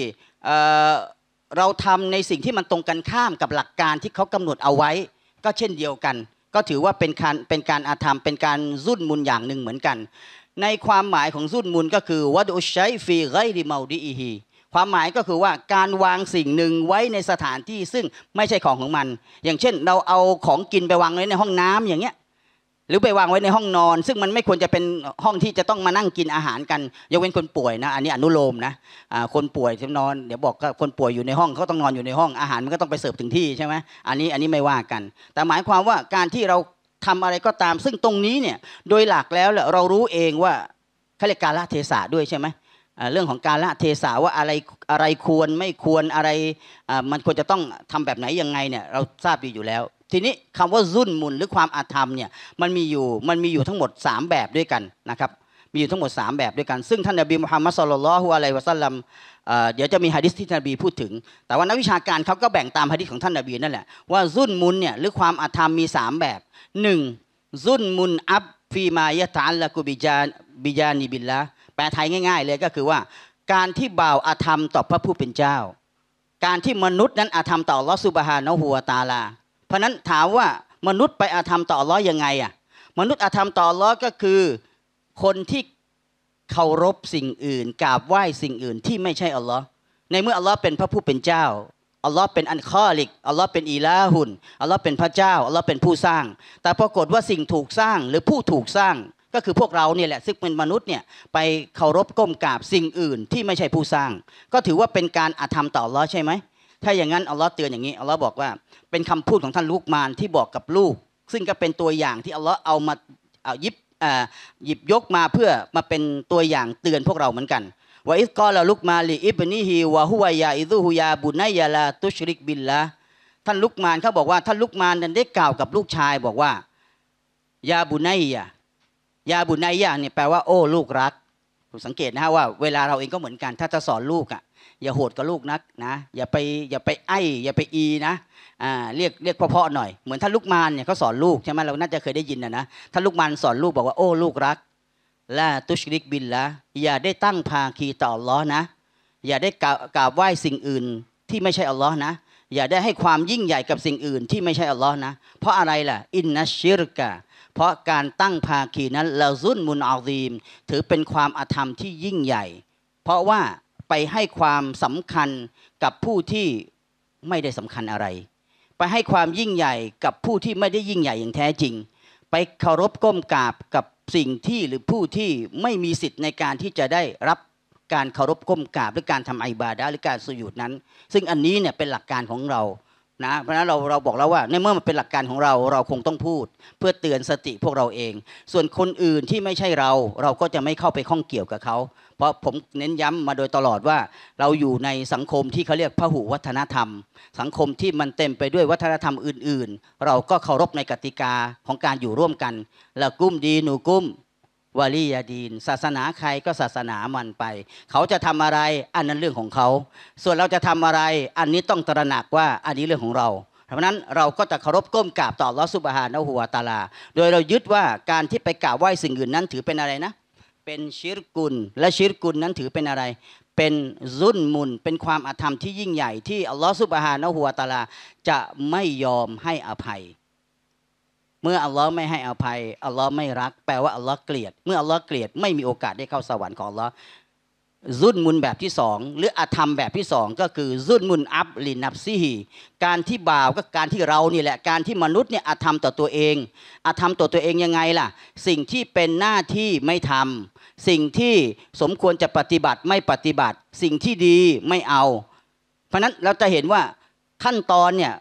เราทำในสิ่งที่มันตรงกันข้ามกับหลักการที่เขากำหนดเอาไว้ ก็เช่นเดียวกัน ก็ถือว่าเป็นการเป็นการอาธรรมเป็นการรุ่นมุลอย่างหนึ่งเหมือนกัน ในความหมายของรุ่นมุลก็คือวัดอุชัยฟีไรดิมาดีอีฮีความหมายก็คือว่าการวางสิ่งหนึ่งไว้ในสถานที่ซึ่งไม่ใช่ของของมัน อย่างเช่นเราเอาของกินไปวางไว้ในห้องน้ำอย่างเงี้ยหรือไปวางไว้ในห้องนอน ซึ่งมันไม่ควรจะเป็นห้องที่จะต้องมานั่งกินอาหาร กันยกเว้นคนป่วยนะอันนี้อนุโลมนะคนป่วยที่นอน เดี๋ยวบอกคนป่วยอยู่ในห้องเขาต้องนอนอยู่ในห้องอาหารมันก็ต้องไปเสิร์ฟถึงที่ใช่ไหมอันนี้อันนี้ไม่ว่ากัน แต่หมายความว่าการที่เราทำอะไรก็ตาม ซึ่งตรงนี้เนี่ยโดยหลักแล้วเรารู้เองว่าขัเรกการละเทศะด้วยใช่ไหมเรื่องของการละเทศะว่าอะไรอะไรควรไม่ควรอะไรมันควรจะต้องทำแบบไหนยังไงเนี่ยเราทราบดีอยู่แล้วทีนี้คำว่ารุ่นมุนหรือความอาธรรมเนี่ยมันมีอยู่มันมีอยู่ทั้งหมด 3 แบบด้วยกันนะครับมีอยู่ทั้งหมด 3 แบบด้วยกันซึ่งท่านนบีมุฮัมมัดสุลลัลฮุอะลัยวะซัลลัมเดี๋ยวจะมีฮะดิษที่ท่านนบีพูดถึง แต่ว่านักวิชาการเขาก็แบ่งตามฮะดิษของท่านนบีนั่นแหละว่ารุ่นมุนเนี่ยหรือความอาธรรมมี 3 แบบ 1. รุ่นมุนอับฟีมายะตานละกุบิจานบิจานีบิลละแปลไทยง่าย ๆ เลยก็คือว่า การที่บ่าวอาธรรมต่อพระผู้เป็นเจ้า การที่มนุษย์นั้นอาธรรมต่อลอสุบฮานะหัวตาลาเพราะนั้นถามว่ามนุษย์ไปอาธรรมต่อร้อยยังไงอ่ะมนุษย์อาธรรมต่อร้อยก็คือคนที่เคารพสิ่งอื่นกราบไหว้สิ่งอื่น ที่ไม่ใช่อัลลอฮ์ในเมื่ออัลลอฮ์เป็นพระผู้เป็นเจ้าอัลลอฮ์เป็นอันคอลิกอัลลอฮ์เป็นอีลาหุนอัลลอฮ์เป็นพระเจ้าอัลลอฮ์เป็นผู้สร้าง แต่ปรากฏว่าสิ่งถูกสร้างหรือผู้ถูกสร้างก็คือพวกเราเนี่ยแหละซึ่งเป็นมนุษย์เนี่ยไปเคารพก้มกราบสิ่งอื่นที่ไม่ใช่ผู้สร้าง ก็ถือว่าเป็นการอาธรรมต่ออัลลอฮ์ใช่ไหมถ้าอย่างนั้นอัลลอฮ์เตือนอย่างนี้อัลลอฮ์บอกว่า เป็นคำพูดของท่านลูกมารที่บอกกับลูก ซึ่งก็เป็นตัวอย่างที่อัลลอฮ์เอามาเอายิบหยิบยกมาเพื่อมาเป็นตัวอย่างเตือนพวกเราเหมือนกันว่าอิสกอลลุกมาลีอิบนีฮีวะฮุวายาอิซูฮุยาบุนัยยาลาตุชริกบิลละท่านลุกมานเขาบอกว่าท่านลุกมานนั้นได้กล่าวกับลูกชายบอกว่ายาบุนัยยายาบุนัยยาเนี่ยแปลว่าโอ้ลูกรัก สังเกตนะฮะว่า เวลาเราเองก็เหมือนกันถ้าจะสอนลูกอ่ะอย่าโหดกับลูกนักนะอย่าไปอย่าไปไอ้อย่าไปอีนะอ่าเรียกเรียกเพาะๆหน่อยเหมือนถ้าลูกมารเนี่ยเขาสอนลูกใช่ไหมเราน่าจะเคยได้ยินนะนะถ้าลูกมารสอนลูกบอกว่าโอ้ลูกรักละตุชริกบินละอย่าได้ตั้งพาคีต่ออัลลอฮ์นะ อย่าได้กราบไหว้สิ่งอื่นที่ไม่ใช่อัลลอฮ์นะอย่าได้ให้ความยิ่งใหญ่กับสิ่งอื่นที่ไม่ใช่อัลลอฮ์นะ เพราะอะไรล่ะ อินนัชิรกะเพราะการตั้งภาคีนั้นละซุนมุนอาซีมถือเป็นความอาธรรมที่ยิ่งใหญ่ เพราะว่าไปให้ความสำคัญกับผู้ที่ไม่ได้สำคัญอะไร ไปให้ความยิ่งใหญ่กับผู้ที่ไม่ได้ยิ่งใหญ่อย่างแท้จริง ไปเคารพก้มกราบกับสิ่งที่หรือผู้ที่ไม่มีสิทธิ์ในการที่จะได้รับการเคารพก้มกราบหรือการทำอบาดาหรือการสุยุดนั้น ซึ่งอันนี้เนี่ยเป็นหลักการของเรานะ เพราะฉะนั้นเราเราบอกแล้วว่า ในเมื่อมันเป็นหลักการของเราเราคงต้องพูดเพื่อเตือนสติพวกเราเอง ส่วนคนอื่นที่ไม่ใช่เราเราก็จะไม่เข้าไปข้องเกี่ยวกับเขาเพราะผมเน้นย้ำมาโดยตลอดว่า เราอยู่ในสังคมที่เขาเรียกพหูวัฒนธรรม สังคมที่มันเต็มไปด้วยวัฒนธรรมอื่น ๆ เราก็เคารพในกติกาของการอยู่ร่วมกันละกุ้มดีหนูกุ้มวาลียาดีนศาสนาใครก็ศาสนามันไป เขาจะทำอะไรอันนั้นเรื่องของเขา ส่วนเราจะทำอะไร อันนี้ต้องตระหนักว่าอันนี้เรื่องของเรา เพราะนั้นเราก็จะเคารพก้มกราบต่อลอสุบฮานะหัวตาลาโดยเรายึดว่าการที่ไปกราบไหว้สิ่งอื่นนั้นถือเป็นอะไรนะเป็นชิรกุล และชิรกุลนั้นถือเป็นอะไร เป็นรุ่นมุนเป็นความอาธรรมที่ยิ่งใหญ่ที่อัลลอฮฺสุบฮานะหัวตาลาจะไม่ยอมให้อภัย เมื่ออัลลอฮ์ไม่ให้อภัยอัลลอฮ์ไม่รัก แปลว่าอัลลอฮ์เกลียด เมื่ออัลลอฮ์เกลียดไม่มีโอกาสได้เข้าสวรรค์ของอัลลอฮ์รุ่นมุนแบบที่สองหรืออาธรรมแบบที่สองก็คือรุ่นมุนอัพลินับซีฮีการที่บาวก็การที่เรานี่แหละ การที่มนุษย์เนี่ยอาธรรมต่อตัวเองอาธรรมต่อตัวเองยังไงล่ะ สิ่งที่เป็นหน้าที่ไม่ทำสิ่งที่สมควรจะปฏิบัติไม่ปฏิบัติ สิ่งที่ดีไม่เอา เพราะนั้นเราจะเห็นว่าขั้นตอนเนี่ย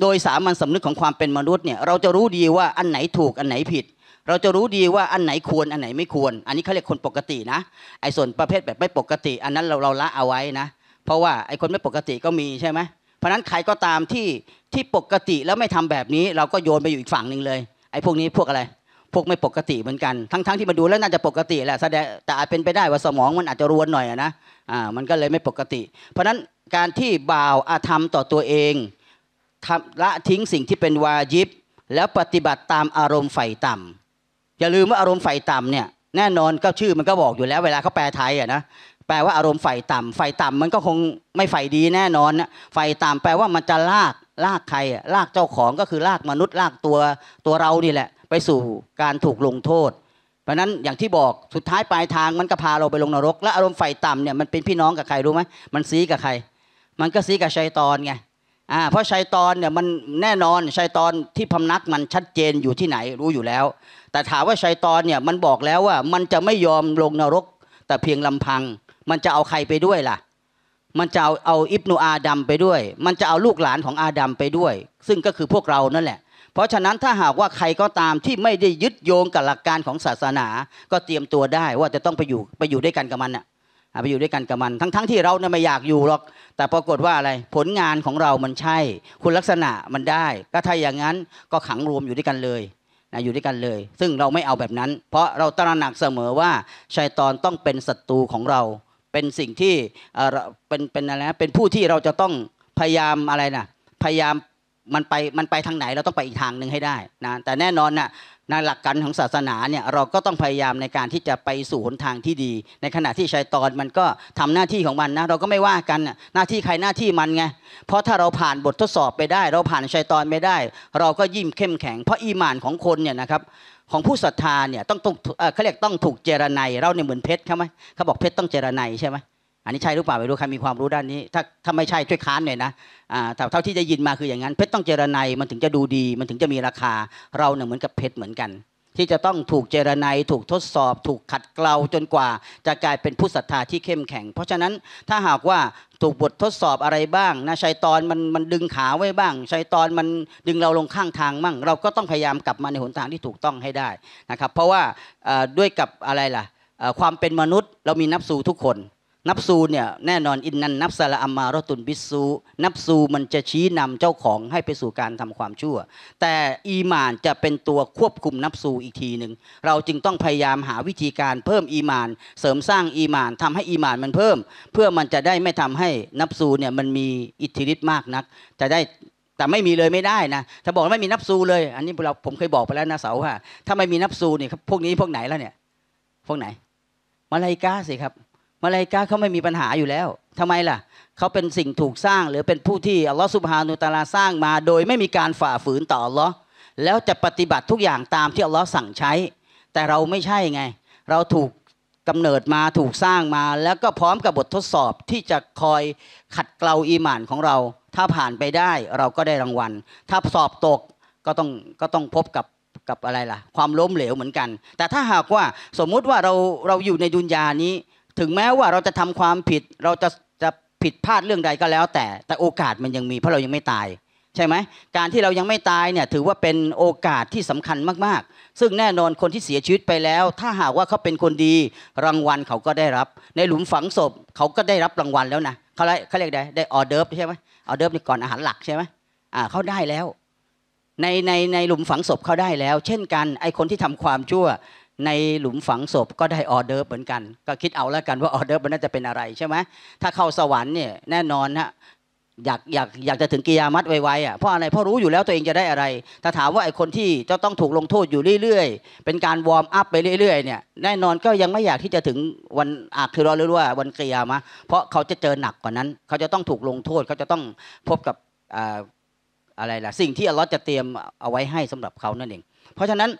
โดยสามัญสำนึกของความเป็นมนุษย์เนี่ยเราจะรู้ดีว่าอันไหนถูกอันไหนผิด เราจะรู้ดีว่าอันไหนควร อันไหนไม่ควร อันนี้เขาเรียกคนปกตินะ ไอ้ส่วนประเภทแบบไม่ปกติ อันนั้นเราเราละเอาไว้นะ เพราะว่าไอ้คนไม่ปกติก็มีใช่ไหมเพราะนั้นใครก็ตามที่ที่ปกติแล้วไม่ทำแบบนี้ เราก็โยนไปอยู่อีกฝั่งหนึ่งเลยไอ้พวกนี้พวกอะไรพวกไม่ปกติเหมือนกันทั้งๆที่มาดูแล้วน่าจะปกติแหละแสดงแต่อาจเป็นไปได้ว่าสมองมันอาจจะรวนหน่อยนะอ่ามันก็เลยไม่ปกติ เพราะนั้นการที่บ่าวอาธรรมต่อตัวเองทำละทิ้งสิ่งที่เป็นวาจิบ แล้วปฏิบัติตามอารมณ์ไฟต่ำ อย่าลืมว่าอารมณ์ไฟต่ำเนี่ยแน่นอนก็ชื่อมันก็บอกอยู่แล้วเวลาเขาแปลไทยอะนะแปลว่าอารมณ์ไฟต่ำ ไฟต่ำมันก็คงไม่ไฟดีแน่นอนนะไฟต่ำแปลว่ามันจะลากลากใครลากเจ้าของก็คือลากมนุษย์ ลากตัวตัวเรานี่แหละไปสู่การถูกลงโทษ เพราะนั้นอย่างที่บอกสุดท้ายปลายทางมันก็พาเราไปลงนรก และอารมณ์ไฟต่ำเนี่ยมันเป็นพี่น้องกับใครรู้ไหมมันซีกับใคร มันก็ซีกับชัยตอนไงอ่าเพราะชัยตอนเนี่ยมันแน่นอนชัยตอนที่พำนักมันชัดเจนอยู่ที่ไหนรู้อยู่แล้ว แต่ถามว่าชัยตอนเนี่ยมันบอกแล้วว่า มันจะไม่ยอมลงนรกแต่เพียงลำพัง มันจะเอาใครไปด้วยล่ะมันจะเอาเอาอิบนูอาดัมไปด้วย มันจะเอาลูกหลานของอาดัมไปด้วย ซึ่งก็คือพวกเรานั่นแหละเพราะฉะนั้นถ้าหากว่าใครก็ตามที่ไม่ได้ยึดโยงกับหลักการของศาสนา ก็เตรียมตัวได้ว่าจะต้องไปอยู่ไปอยู่ด้วยกันกับมันน่ะไปอยู่ด้วยกันกับมัน ทั้งๆทที่เราเนี่ยไม่อยากอยู่หรอก แต่ปรากฏว่าอะไรผลงานของเรามันใช่ คุณลักษณะมันได้ ก็ถ้าอย่างนั้นก็ขังรวมอยู่ด้วยกันเลยนะอยู่ด้วยกันเลย ซึ่งเราไม่เอาแบบนั้น เพราะเราตระหนักเสมอว่าชัยตอนต้องเป็นศัตรูของเรา เป็นสิ่งที่เป็นเป็นอะไรนะเป็นผู้ที่เราจะต้องพยายามอะไรนะพยายามมันไปมันไปทางไหนเราต้องไปอีกทางหนึ่งให้ได้นะแต่แน่นอนนะ่ะในหลักการของศาสนาเนี่ยเราก็ต้องพยายามในการที่จะไปสู่หนทางที่ดี ในขณะที่ชัยตอนมันก็ทำหน้าที่ของมันนะเราก็ไม่ว่ากันหน้าที่ใครหน้าที่มันไงเพราะถ้าเราผ่านบททดสอบไปได้ เราผ่านชัยตอนไม่ได้ เราก็ยิ้มเข้มแข็งเพราะอีหมานของคนเนี่ยนะครับของผู้ศรัทธาเนี่ยต้องต้องเขาเรียกต้องถูกเจรไนเราเนี่ยเหมือนเพชรใช่ไหมเขาบอกเพชรต้องเจรไนใช่ไหมอันนี้ใช่หรือเปล่าไม่รู้ใครมีความรู้ด้านนี้ ถ้าถ้าไม่ใช่ช่วยค้านหน่อยนะแต่เท่าที่จะยินมาคืออย่างนั้น เพชรต้องเจรไนมันถึงจะดูดี มันถึงจะมีราคาเราเนี่ยเหมือนกับเพชรเหมือนกัน ที่จะต้องถูกเจรไนถูกทดสอบ ถูกขัดเกลาจนกว่า จะกลายเป็นผู้ศรัทธาที่เข้มแข็ง เพราะฉะนั้นถ้าหากว่าถูกบททดสอบอะไรบ้างนะชัยตอนมันมันดึงขาไว้บ้างชัยตอนมันดึงเราลงข้างทางมั่ง เราก็ต้องพยายามกลับมาในหนทางที่ถูกต้องให้ได้นะครับเพราะว่าด้วยกับอะไรล่ะความเป็นมนุษย์ เรามีนับสูทุกคนนับซูเนี่ยแน่นอนอินนันนับซาลอัมมารตุนบิสูนับซูมันจะชี้นำเจ้าของให้ไปสู่การทำความชั่ว แต่อีมานจะเป็นตัวควบคุมนับซูอีกทีหนึ่งเราจึงต้องพยายามหาวิธีการเพิ่มอีมาน เสริมสร้างอีมานทำให้อีมานมันเพิ่ม เพื่อมันจะได้ไม่ทำให้นับซูเนี่ยมันมีอิทธิฤทธิ์มากนัก จะได้แต่ไม่มีเลยไม่ได้นะถ้าบอกไม่มีนับซูเลยอันนี้เราผมเคยบอกไปแล้วนะเสาว่าถ้าไม่มีนับซูเนี่ยพวกนี้พวกไหนแล้วเนี่ย พวกไหนมาลายกาสิครับมาลายกาเขาไม่มีปัญหาอยู่แล้วทำไมล่ะ เขาเป็นสิ่งถูกสร้างหรือเป็นผู้ที่อัลลอฮฺสุบฮานุตาลาสร้างมา โดยไม่มีการฝ่าฝืนต่ออัลลอฮ์แล้วจะปฏิบัติทุกอย่างตามที่อัลลอฮ์สั่งใช้ แต่เราไม่ใช่ไง เราถูกกำเนิดมาถูกสร้างมา แล้วก็พร้อมกับบททดสอบที่จะคอยขัดเกลาอีหมานของเรา ถ้าผ่านไปได้เราก็ได้รางวัล ถ้าสอบตกก็ต้องก็ต้องพบกับกับอะไรล่ะ ความล้มเหลวเหมือนกัน แต่ถ้าหากว่าสมมุติว่าเราเราอยู่ในดุนยานี้ถึงแม้ว่าเราจะทำความผิดเราจะจะผิดพลาดเรื่องใดก็แล้ว แต่แต่โอกาสมันยังมีเพราะเรายังไม่ตาย ใช่ไหมการที่เรายังไม่ตายเนี่ยถือว่าเป็นโอกาสที่สำคัญมากๆ ซึ่งแน่นอนคนที่เสียชีวิตไปแล้ว ถ้าหากว่าเขาเป็นคนดีรางวัลเขาก็ได้รับ ในหลุมฝังศพ เขาก็ได้รับรางวัลแล้วนะเขาเขาเรียกได้ได้ออเดิร์ฟใช่ไหมออเดิร์ฟนี่ก่อนอาหารหลักใช่ไหมอ่าเขาได้แล้วในในในหลุมฝังศพเขาได้แล้ว เช่น กันไอคนที่ทำความชั่วในหลุมฝังศพก็ได้ออเดอร์เหมือนกันก็คิดเอาแล้วกันว่าออเดอร์มันน่าจะเป็นอะไรใช่ไหมถ้าเข้าสวรรค์เนี่ยแน่นอนฮะอยากอยากอยากจะถึงกิยามัดไวๆอ่ะเพราะอะไรเพราะรู้อยู่แล้วตัวเองจะได้อะไร ถ้าถามว่าไอ้คนที่จะต้องถูกลงโทษอยู่เรื่อยๆ เป็นการวอร์มอัพไปเรื่อยๆเนี่ยแน่นอนก็ยังไม่อยากที่จะถึงวันอาคือรอหรือว่าวันกิยามะเพราะเขาจะเจอหนักกว่านั้น เขาจะต้องถูกลงโทษเขาจะต้องพบกับอะไรล่ะสิ่งที่อัลลอฮ์จะเตรียมเอาไว้ให้สำหรับเขานั่นเองเพราะฉะนั้น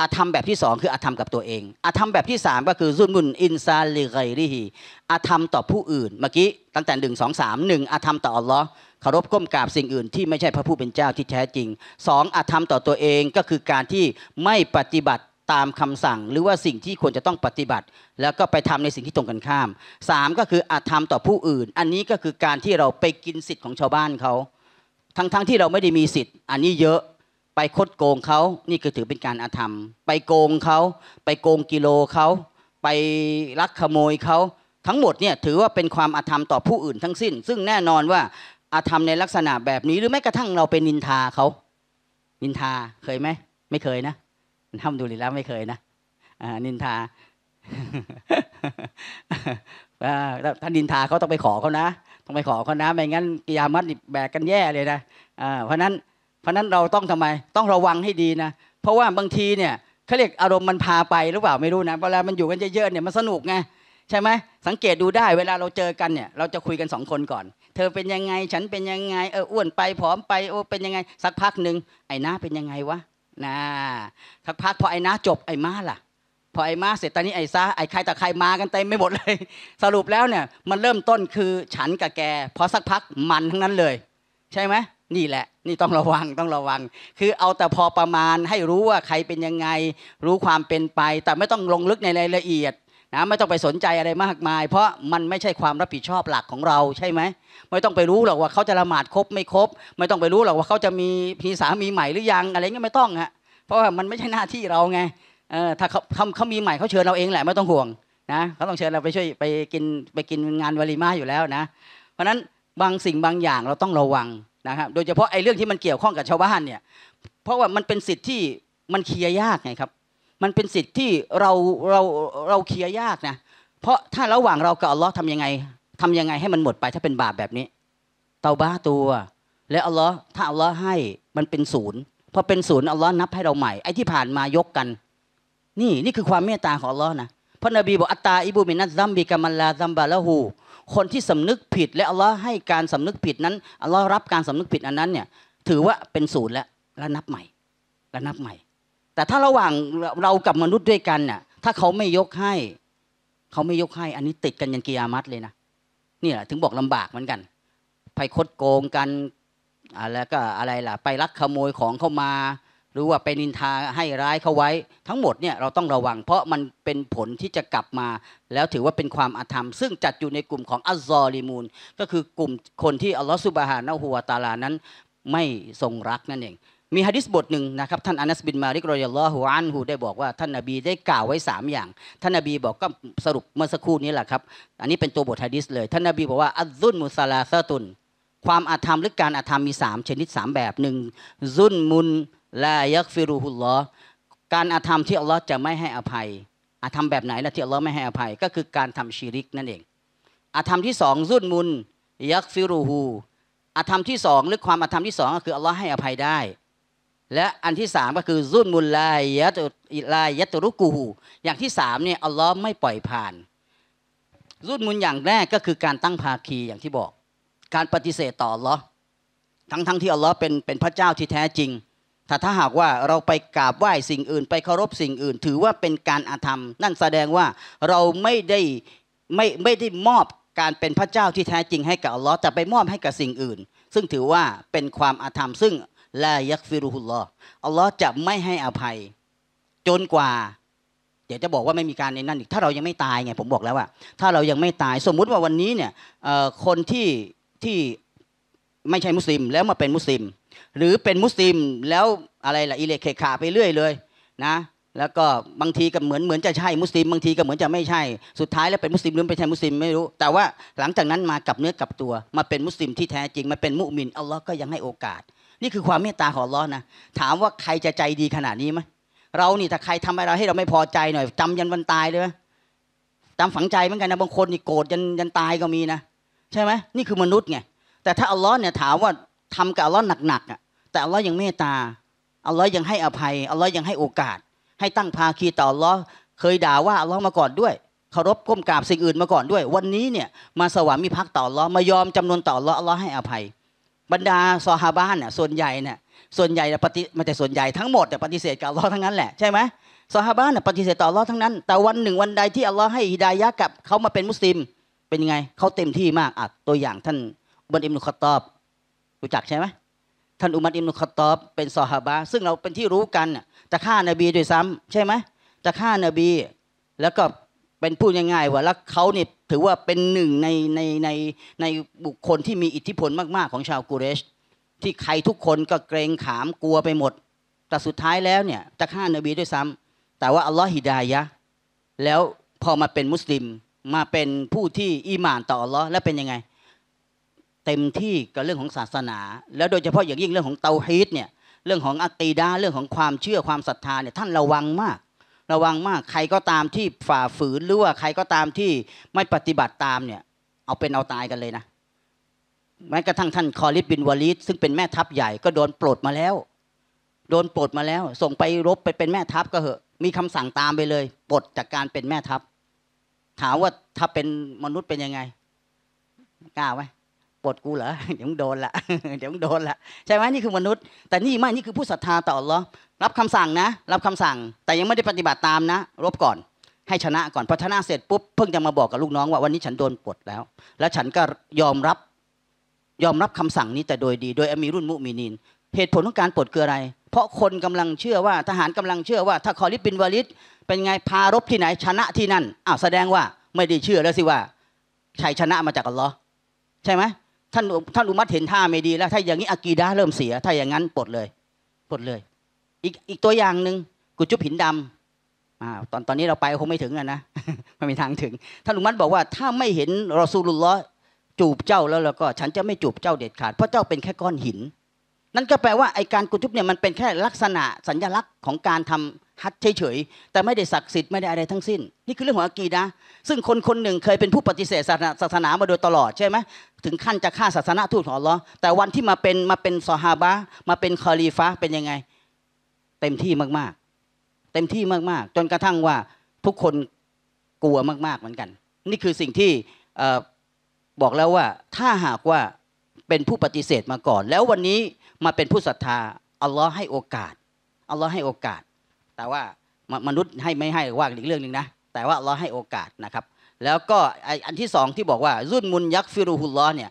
อาธรรมแบบที่สองคืออาธรรมกับตัวเองอาธรรมแบบที่สามก็คือรุ่นมุนอินซาลิไกริฮีอาธรรมต่อผู้อื่น เมื่อกี้ตั้งแต่หนึ่งสองสามหนึ่งอาธรรมต่ออัลลอฮ์คารพก้มกราบสิ่งอื่นที่ไม่ใช่พระผู้เป็นเจ้าที่แท้จริงสองอาธรรมต่อตัวเองก็คือการที่ไม่ปฏิบัติตามคำสั่งหรือว่าสิ่งที่ควรจะต้องปฏิบัติ แล้วก็ไปทำในสิ่งที่ตรงกันข้ามสามก็คืออาธรรมต่อผู้อื่น อันนี้ก็คือการที่เราไปกินสิทธิ์ของชาวบ้านเขา ทั้งๆทที่เราไม่ได้มีสิทธิ์ อันนี้เยอะไปคดโกงเขา นี่คือถือเป็นการอาธรรม ไปโกงเขา ไปโกงกิโลเขา ไปลักขโมยเขาทั้งหมดเนี่ย ถือว่าเป็นความอาธรรมต่อผู้อื่นทั้งสิ้น ซึ่งแน่นอนว่าอาธรรมในลักษณะแบบนี้ หรือแม้กระทั่งเราเป็นนินทาเขานินทา เคยไหม ไม่เคยนะทำดูลอแล้วไม่เคยนะนินทาท่านนินทาเขาต้องไปขอเขานะ ต้องไปขอเขานะ ไม่งั้นกิยามัดแบกกันแย่เลยนะเพราะนั้นเพราะนั้นเราต้องทำไมต้องระวังให้ดีนะเพราะว่าบางทีเนี่ยเขาเรียกอารมณ์มันพาไปหรือเปล่าไม่รู้นะเวลามันอยู่กันเยอะๆเนี่ยมันสนุกไงใช่ไหม สังเกตดูได้ เวลาเราเจอกันเนี่ย เราจะคุยกันสองคนก่อน เธอเป็นยังไงฉันเป็นยังไงเอออ้วนไปผอมไปโอ้เป็นยังไงสักพักหนึ่งไอ้น้าเป็นยังไงวะนะสักพักพอไอ้น้าจบไอ้มาล่ะพอไอ้มาเสร็จตอนนี้ไอ้ซาไอ้ใครแต่ใครมากันเต็มไม่หมดเลย สรุปแล้วเนี่ยมันเริ่มต้นคือฉันกับแกพอสักพักมันทั้งนั้นเลย ใช่ไหมนี่แหละ นี่ต้องระวัง ต้องระวัง คือเอาแต่พอประมาณ ให้รู้ว่าใครเป็นยังไง รู้ความเป็นไป แต่ไม่ต้องลงลึกในรายละเอียดนะ ไม่ต้องไปสนใจอะไรมากมาย เพราะมันไม่ใช่ความรับผิดชอบหลักของเราใช่ไหม ไม่ต้องไปรู้หรอกว่าเขาจะละหมาดครบไม่ครบ ไม่ต้องไปรู้หรอกว่าเขาจะมีพีสามีใหม่หรือยังอะไรเงี้ยไม่ต้องฮะ เพราะว่ามันไม่ใช่หน้าที่เราไง เออถ้าเขาเขามีใหม่เขาเชิญเราเองแหละไม่ต้องห่วงนะ เขาต้องเชิญเราไปช่วยไปกินไปกินงานวารีมาอยู่แล้วนะ เพราะนั้นบางสิ่งบางอย่างเราต้องระวังนะครับโดยเฉพาะไอ้เรื่องที่มันเกี่ยวข้องกับชาวบ้านเนี่ย เพราะว่ามันเป็นสิทธิ์ที่มันเคลียร์ยากไงครับ มันเป็นสิทธิ์ที่เราเราเราเคลียร์ยากนะเพราะถ้าระหว่างเรากับอัลลอฮ์ทำยังไงทำยังไงให้มันหมดไป ถ้าเป็นบาปแบบนี้เตาบ้าตัว และอัลลอฮ์ถ้าอัลลอฮ์ให้ มันเป็นศูนย์พอเป็นศูนย์อัลลอฮ์นับให้เราใหม่ไอ้ที่ผ่านมายกกัน นี่นี่คือความเมตตาของอัลลอฮ์นะพระนบีบอกอัตตาอิบูมินัตซัมบีกามัลลาซัมบาละหูคนที่สำนึกผิด และอัลลอฮ์ให้การสำนึกผิดนั้นอัลลอฮ์รับการสำนึกผิดอันนั้นเนี่ย ถือว่าเป็นศูนย์แล้วแล้วนับใหม่แล้วนับใหม่ แต่ถ้าระหว่างเรากับมนุษย์ด้วยกันเนี่ยถ้าเขาไม่ยกให้ เขาไม่ยกให้อันนี้ติดกันยันกิยามัดเลยนะนี่แหละถึงบอกลำบากเหมือนกันไปคดโกงกันอะไรก็อะไรล่ะ ไปลักขโมยของเข้ามาหรือว่าไปนินทาให้ร้ายเขาไว้ ทั้งหมดเนี่ยเราต้องระวัง เพราะมันเป็นผลที่จะกลับมา แล้วถือว่าเป็นความอาธรรม ซึ่งจัดอยู่ในกลุ่มของอัลซอริมูลก็คือกลุ่มคนที่อัลลอฮฺสุบฮานะฮูวาตาลานั้นไม่ทรงรักนั่นเอง มีฮะดิษบทหนึ่งนะครับ ท่านอานัสบินมาริกรอยลลอฮุอันฮูได้บอกว่าท่านนบีได้กล่าวไว้ 3 อย่างท่านนบีบอกก็สรุปเมื่อสักครู่นี้แหละครับอันนี้เป็นตัวบทฮะดิษเลย ท่านนบีบอกว่าอัลซุนมุสลาซาตุน ความอาธรรมหรือการอาธรรมมี3ชนิด 3 แบบหนึ่งซุนมุนละยักฟิรูฮุลลอการอาธรรมที่อัลลอฮ์จะไม่ให้อภัยอาธรรมแบบไหนละที่อัลลอฮ์ไม่ให้อภัยก็คือการทำชีริกนั่นเองอาธรรมที่สองรุ่นมุนยักฟิรูฮูอาธรรมที่สองหรือความอาธรรมที่สองก็คืออัลลอฮ์ให้อภัยได้ และอันที่สามก็คือรุ่นมุนลายัตลายัตรุกูฮูอย่างที่สามเนี่ยอัลลอฮ์ไม่ปล่อยผ่านรุ่นมุนอย่างแรกก็คือการตั้งภาคีอย่างที่บอก การปฏิเสธต่ออัลลอฮ์ทั้งๆที่อัลลอฮ์เป็นเป็นพระเจ้าที่แท้จริงถ้าถ้าหากว่าเราไปกราบไหว้สิ่งอื่น ไปเคารพสิ่งอื่น ถือว่าเป็นการอาธรรมนั่นแสดงว่าเราไม่ได้ไม่ไม่ได้มอบการเป็นพระเจ้าที่แท้จริงให้กับอัลลอฮ์แต่ไปมอบให้กับสิ่งอื่น ซึ่งถือว่าเป็นความอาธรรม ซึ่งลายักฟิรุฮุลลอฮ์อัลลอฮ์จะไม่ให้อภัยจนกว่า เดี๋ยวจะบอกว่าไม่มีการในนั้นอีก ถ้าเรายังไม่ตายไงผมบอกแล้วว่า ถ้าเรายังไม่ตายสมมุติว่าวันนี้เนี่ยคนที่ที่ไม่ใช่มุสลิมแล้วมาเป็นมุสลิมหรือเป็นมุสลิมแล้วอะไรล่ะอิเลเคขาไปเรื่อยเลยนะ แล้วก็บางทีก็เหมือนเหมือนจะใช่มุสลิมบางทีก็เหมือนจะไม่ใช่สุดท้ายแล้วเป็นมุสลิมหรือไม่ใช่มุสลิมไม่รู้ แต่ว่าหลังจากนั้นมากับเนื้อกับตัวมาเป็นมุสลิมที่แท้จริงมาเป็นมุมินอัลลอฮ์ก็ยังให้โอกาส นี่คือความเมตตาของอัลลอฮ์นะ ถามว่าใครจะใจดีขนาดนี้ไหมเรานี่ถ้าใครทำอะไรให้เราไม่พอใจหน่อยจำยันวันตายเลยไหมจำฝังใจเหมือนกันนะบางคนนี่โกรธยันยันตายก็มีนะใช่ไหมนี่คือมนุษย์ไงแต่ถ้าอัลลอฮ์เนี่ยถามว่าทำกับอัลลอฮ์หนักๆอ่ะแต่อัลลอฮ์ยังเมตตา อัลลอฮ์ยังให้อภัย อัลลอฮ์ยังให้โอกาส ให้ตั้งภาคีต่ออัลลอฮ์เคยด่าว่าอัลลอฮ์มาก่อนด้วย เคารพก้มกราบสิ่งอื่นมาก่อนด้วย วันนี้เนี่ยมาสวามีพักต่ออัลลอฮ์มายอมจำนวนต่ออัลลอฮ์อัลลอฮ์ให้อภัย บรรดาซอฮาบ้านเนี่ยส่วนใหญ่เนี่ย ส่วนใหญ่ปฏิไม่ใช่ส่วนใหญ่ทั้งหมดแต่ปฏิเสธกับอัลลอฮ์ทั้งนั้นแหละใช่ไหมซอฮาบ้านเนี่ยปฏิเสธต่ออัลลอฮ์ทั้งนั้น แต่วันหนึ่งวันใดที่อัลลอฮ์ให้ฮิดายะกับเขามาเป็นมุสลิมเป็นยังไงเขาเต็มที่มากอ่ะตัวอย่างท่านบันอิมนุคตอบรู้จักใช่ไหมท่านอุมัดอิมนุคตอบเป็นซอฮาบะซึ่งเราเป็นที่รู้กันจะฆ่านาบีด้วยซ้ำ ใช่ไหมจะฆ่านาบีแล้วก็เป็นพูดง่ายๆว่าแล้วเขาเนี่ยถือว่าเป็นหนึ่งในในในในบุคคลที่มีอิทธิพลมากๆของชาวกุเรช ที่ใครทุกคนก็เกรงขามกลัวไปหมด แต่สุดท้ายแล้วเนี่ยจะฆ่านาบีด้วยซ้ำ แต่ว่าอัลลอฮฺฮิดายะแล้วพอมาเป็นมุสลิมมาเป็นผู้ที่อีหม่านต่ออัลลอฮ์แล้วเป็นยังไงเต็มที่กับเรื่องของศาสนา แล้วโดยเฉพาะอย่างยิ่งเรื่องของเตาฮีตเนี่ย เรื่องของอัตีดาเรื่องของความเชื่อความศรัทธาเนี่ย ท่านระวังมากระวังมาก ใครก็ตามที่ฝ่าฝืนหรือว่าใครก็ตามที่ไม่ปฏิบัติตามเนี่ย เอาเป็นเอาตายกันเลยนะแม้กระทั่งท่านคอลิสบินวอลิสซึ่งเป็นแม่ทัพใหญ่ก็โดนปลดมาแล้ว โดนปลดมาแล้ว ส่งไปรบไปเป็นแม่ทัพก็เหอะมีคำสั่งตามไปเลยปลดจากการเป็นแม่ทัพถามว่าถ้าเป็นมนุษย์เป็นยังไง กล้าไหมปวดกูเหรอเดี๋ยวมึงโดนละเดี๋ยวมึงโดนละ ใช่ไหมนี่คือมนุษย์ แต่นี่ไม่นี่คือผู้ศรัทธาต่ออัลลอฮ์รับคำสั่งนะ รับคำสั่งแต่ยังไม่ได้ปฏิบัติตามนะ รบก่อน ให้ชนะก่อนพอชนะเสร็จปุ๊บเพิ่งจะมาบอกกับลูกน้อง ว่าวันนี้ฉันโดนปลดแล้ว แล้วฉันก็ยอมรับ ยอมรับคำสั่งนี้แต่โดยดี โดยอมีรุ่นมุมีนินเหตุผลของการปลดคืออะไร เพราะคนกำลังเชื่อว่า ทหารกำลังเชื่อว่า ถ้าคอลิบบินวาลิดเป็นไงพารบที่ไหน ชนะที่นั่นอ้าวแสดงว่าไม่ได้เชื่อแล้วสิว่าชัยชนะมาจากอัลลอฮ์ใช่ไหมท่านท่านอุมัตเห็นท่าไม่ดี แล้ว ถ้าอย่างนี้อากีดาเริ่มเสีย ถ้าอย่างนั้นปลดเลยปลดเลยอีกอีกตัวอย่างหนึ่งกุจุบหินดำอ่าตอนตอนนี้เราไปคงไม่ถึงอ่ะนะไม่มีทางถึงท่านอุมัตบอกว่า ถ้าไม่เห็นรอซูลุลลอจูบเจ้าแล้วแล้วก็ฉันจะไม่จูบเจ้าเด็ดขาด เพราะเจ้าเป็นแค่ก้อนหิน นั่นก็แปลว่าไอการกุจุบเนี่ยมันเป็นแค่ลักษณะสัญลักษณ์ของการทำฮัดเฉยๆ แต่ไม่ได้ศักดิ์สิทธิ์ไม่ได้อะไรทั้งสิ้น นี่คือเรื่องของอากีนะซึ่งคนคนหนึ่งเคยเป็นผู้ปฏิเสธศาสนาศาสนามาโดยตลอด ใช่ไหมถึงขั้นจะฆ่าศาสนาทูตของอัลลอฮ์แต่วันที่มาเป็นมาเป็นซอฮาบะมาเป็นคอลีฟะเป็นยังไงเต็มที่มากๆ เต็มที่มาก ๆ จนกระทั่งว่าทุกคนกลัวมาก ๆเหมือนกัน นี่คือสิ่งที่บอกแล้วว่าถ้าหากว่าเป็นผู้ปฏิเสธมาก่อนแล้ววันนี้มาเป็นผู้ศรัทธาอัลลอฮ์ให้โอกาสอัลลอฮ์ให้โอกาสแต่ว่า มนุษย์ให้ไม่ให้ว่าอีกเรื่องหนึ่งนะ แต่ว่าเราให้โอกาสนะครับ แล้วก็อันที่สองที่บอกว่ารุ่นมุนยักฟิรุฮุลลอเนี่ย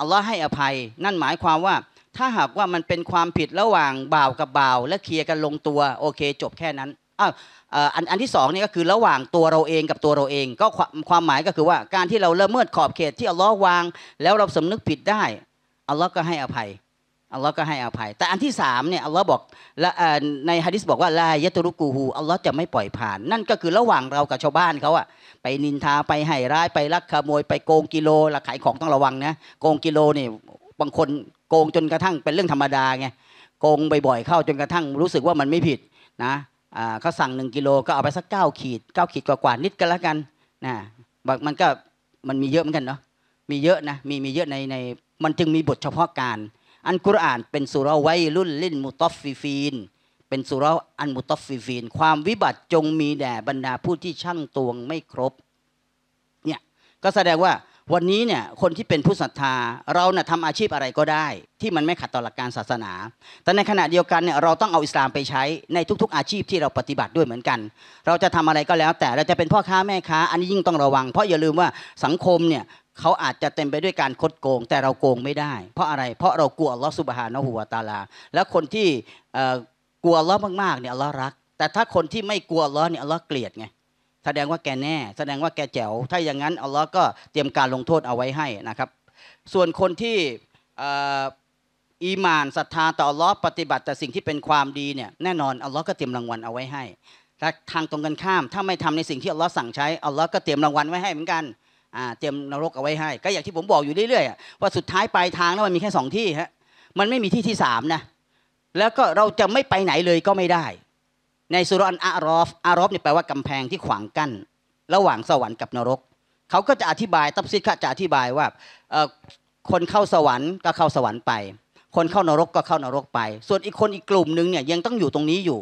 อัลลอฮ์ให้อภัย นั่นหมายความว่า ถ้าหากว่ามันเป็นความผิดระหว่าง บ่าวกับบ่าว และเคลียร์กันลงตัวโอเคจบแค่นั้นอ้าวอันอันที่สองนี่ก็คือระหว่างตัวเราเองกับตัวเราเอง ก็ความหมายก็คือว่าการที่เราละเมิดขอบเขตที่อัลลอฮ์วางแล้วเราสำนึกผิดได้อัลลอฮ์ก็ให้อภัยอัลลอฮ์ก็ให้อภัย แต่อันที่สามเนี่ยอัลลอฮ์บอกในฮะดิษบอกว่าลายะตุรุกูฮูอัลลอฮ์จะไม่ปล่อยผ่าน นั่นก็คือระหว่างเรากับชาวบ้านเขาอะไปนินทาไปให้ร้ายไปลักขโมยไปโกงกิโลหลักขายของต้องระวังนะโกงกิโลนี่บางคนโกงจนกระทั่งเป็นเรื่องธรรมดาไงโกงบ่อยๆเข้าจนกระทั่งรู้สึกว่ามันไม่ผิดนะเขาสั่งหนึ่งกิโลก็เอาไปสักเก้าขีดเก้าขีดกว่าๆนิดก็แล้วกันนะมันก็มัน มีเยอะเหมือนกันเนาะมีเยอะนะมีมีเยอะในในมันจึงมีบทเฉพาะการอันกุรอานเป็นสุราไวรุ่นลินมุตอฟฟีฟีน เป็นสุราอันมุตอฟฟีฟีน ความวิบัติจงมีแด่บรรดาผู้ที่ช่างตวงไม่ครบเนี่ยก็แสดงว่าวันนี้เนี่ยคนที่เป็นผู้ศรัทธาเราเนี่ยทำอาชีพอะไรก็ได้ ที่มันไม่ขัดต่อหลักการศาสนา แต่ในขณะเดียวกันเนี่ยเราต้องเอาอิสลามไปใช้ในทุก ๆอาชีพที่เราปฏิบัติด้วยเหมือนกัน เราจะทำอะไรก็แล้วแต่เราจะเป็นพ่อค้าแม่ค้าอันนี้ยิ่งต้องระวังเพราะอย่าลืมว่าสังคมเนี่ยเขาอาจจะเต็มไปด้วยการคดโกงแต่เราโกงไม่ได้เพราะอะไรเพราะเรากลัวอัลลอฮฺสุบฮานะหัวตาลาแล้วคนที่กลัวอัลลอฮ์มากๆเนี่ยอัลลอฮ์รัก แต่ถ้าคนที่ไม่กลัวอัลลอฮ์เนี่ยอัลลอฮ์เกลียดไงแสดงว่าแกแน่ แสดงว่าแกแจ๋ว ถ้าอย่างนั้นอัลลอฮ์ก็เตรียมการลงโทษเอาไว้ให้นะครับ ส่วนคนที่อีมานศรัทธาต่ออัลลอฮ์ปฏิบัติแต่สิ่งที่เป็นความดีเนี่ยแน่นอนอัลลอฮ์ก็เตรียมรางวัลเอาไว้ให้แต่ทางตรงกันข้ามถ้าไม่ทำในสิ่งที่อัลลอฮ์สั่งใช้อัลลอฮ์ก็เตรียมรางวัลไว้ให้เหมือนกันเตรียมนรกเอาไว้ให้ ก็อย่างที่ผมบอกอยู่เรื่อยๆว่าสุดท้ายปลายทางแล้วมันมีแค่สองที่ฮะมันไม่มีที่ที่สามนะแล้วก็เราจะไม่ไปไหนเลยก็ไม่ได้ ในสุรอันอารอฟอารอฟเนี่ยแปลว่ากำแพงที่ขวางกั้นระหว่างสวรรค์กับนรกเขาก็จะอธิบาย ตับซิด้าจะอธิบายว่าคนเข้าสวรรค์ก็เข้าสวรรค์ไป คนเข้านรกก็เข้านรกไป ส่วนอีกคนอีกกลุ่มหนึ่งเนี่ยยังต้องอยู่ตรงนี้อยู่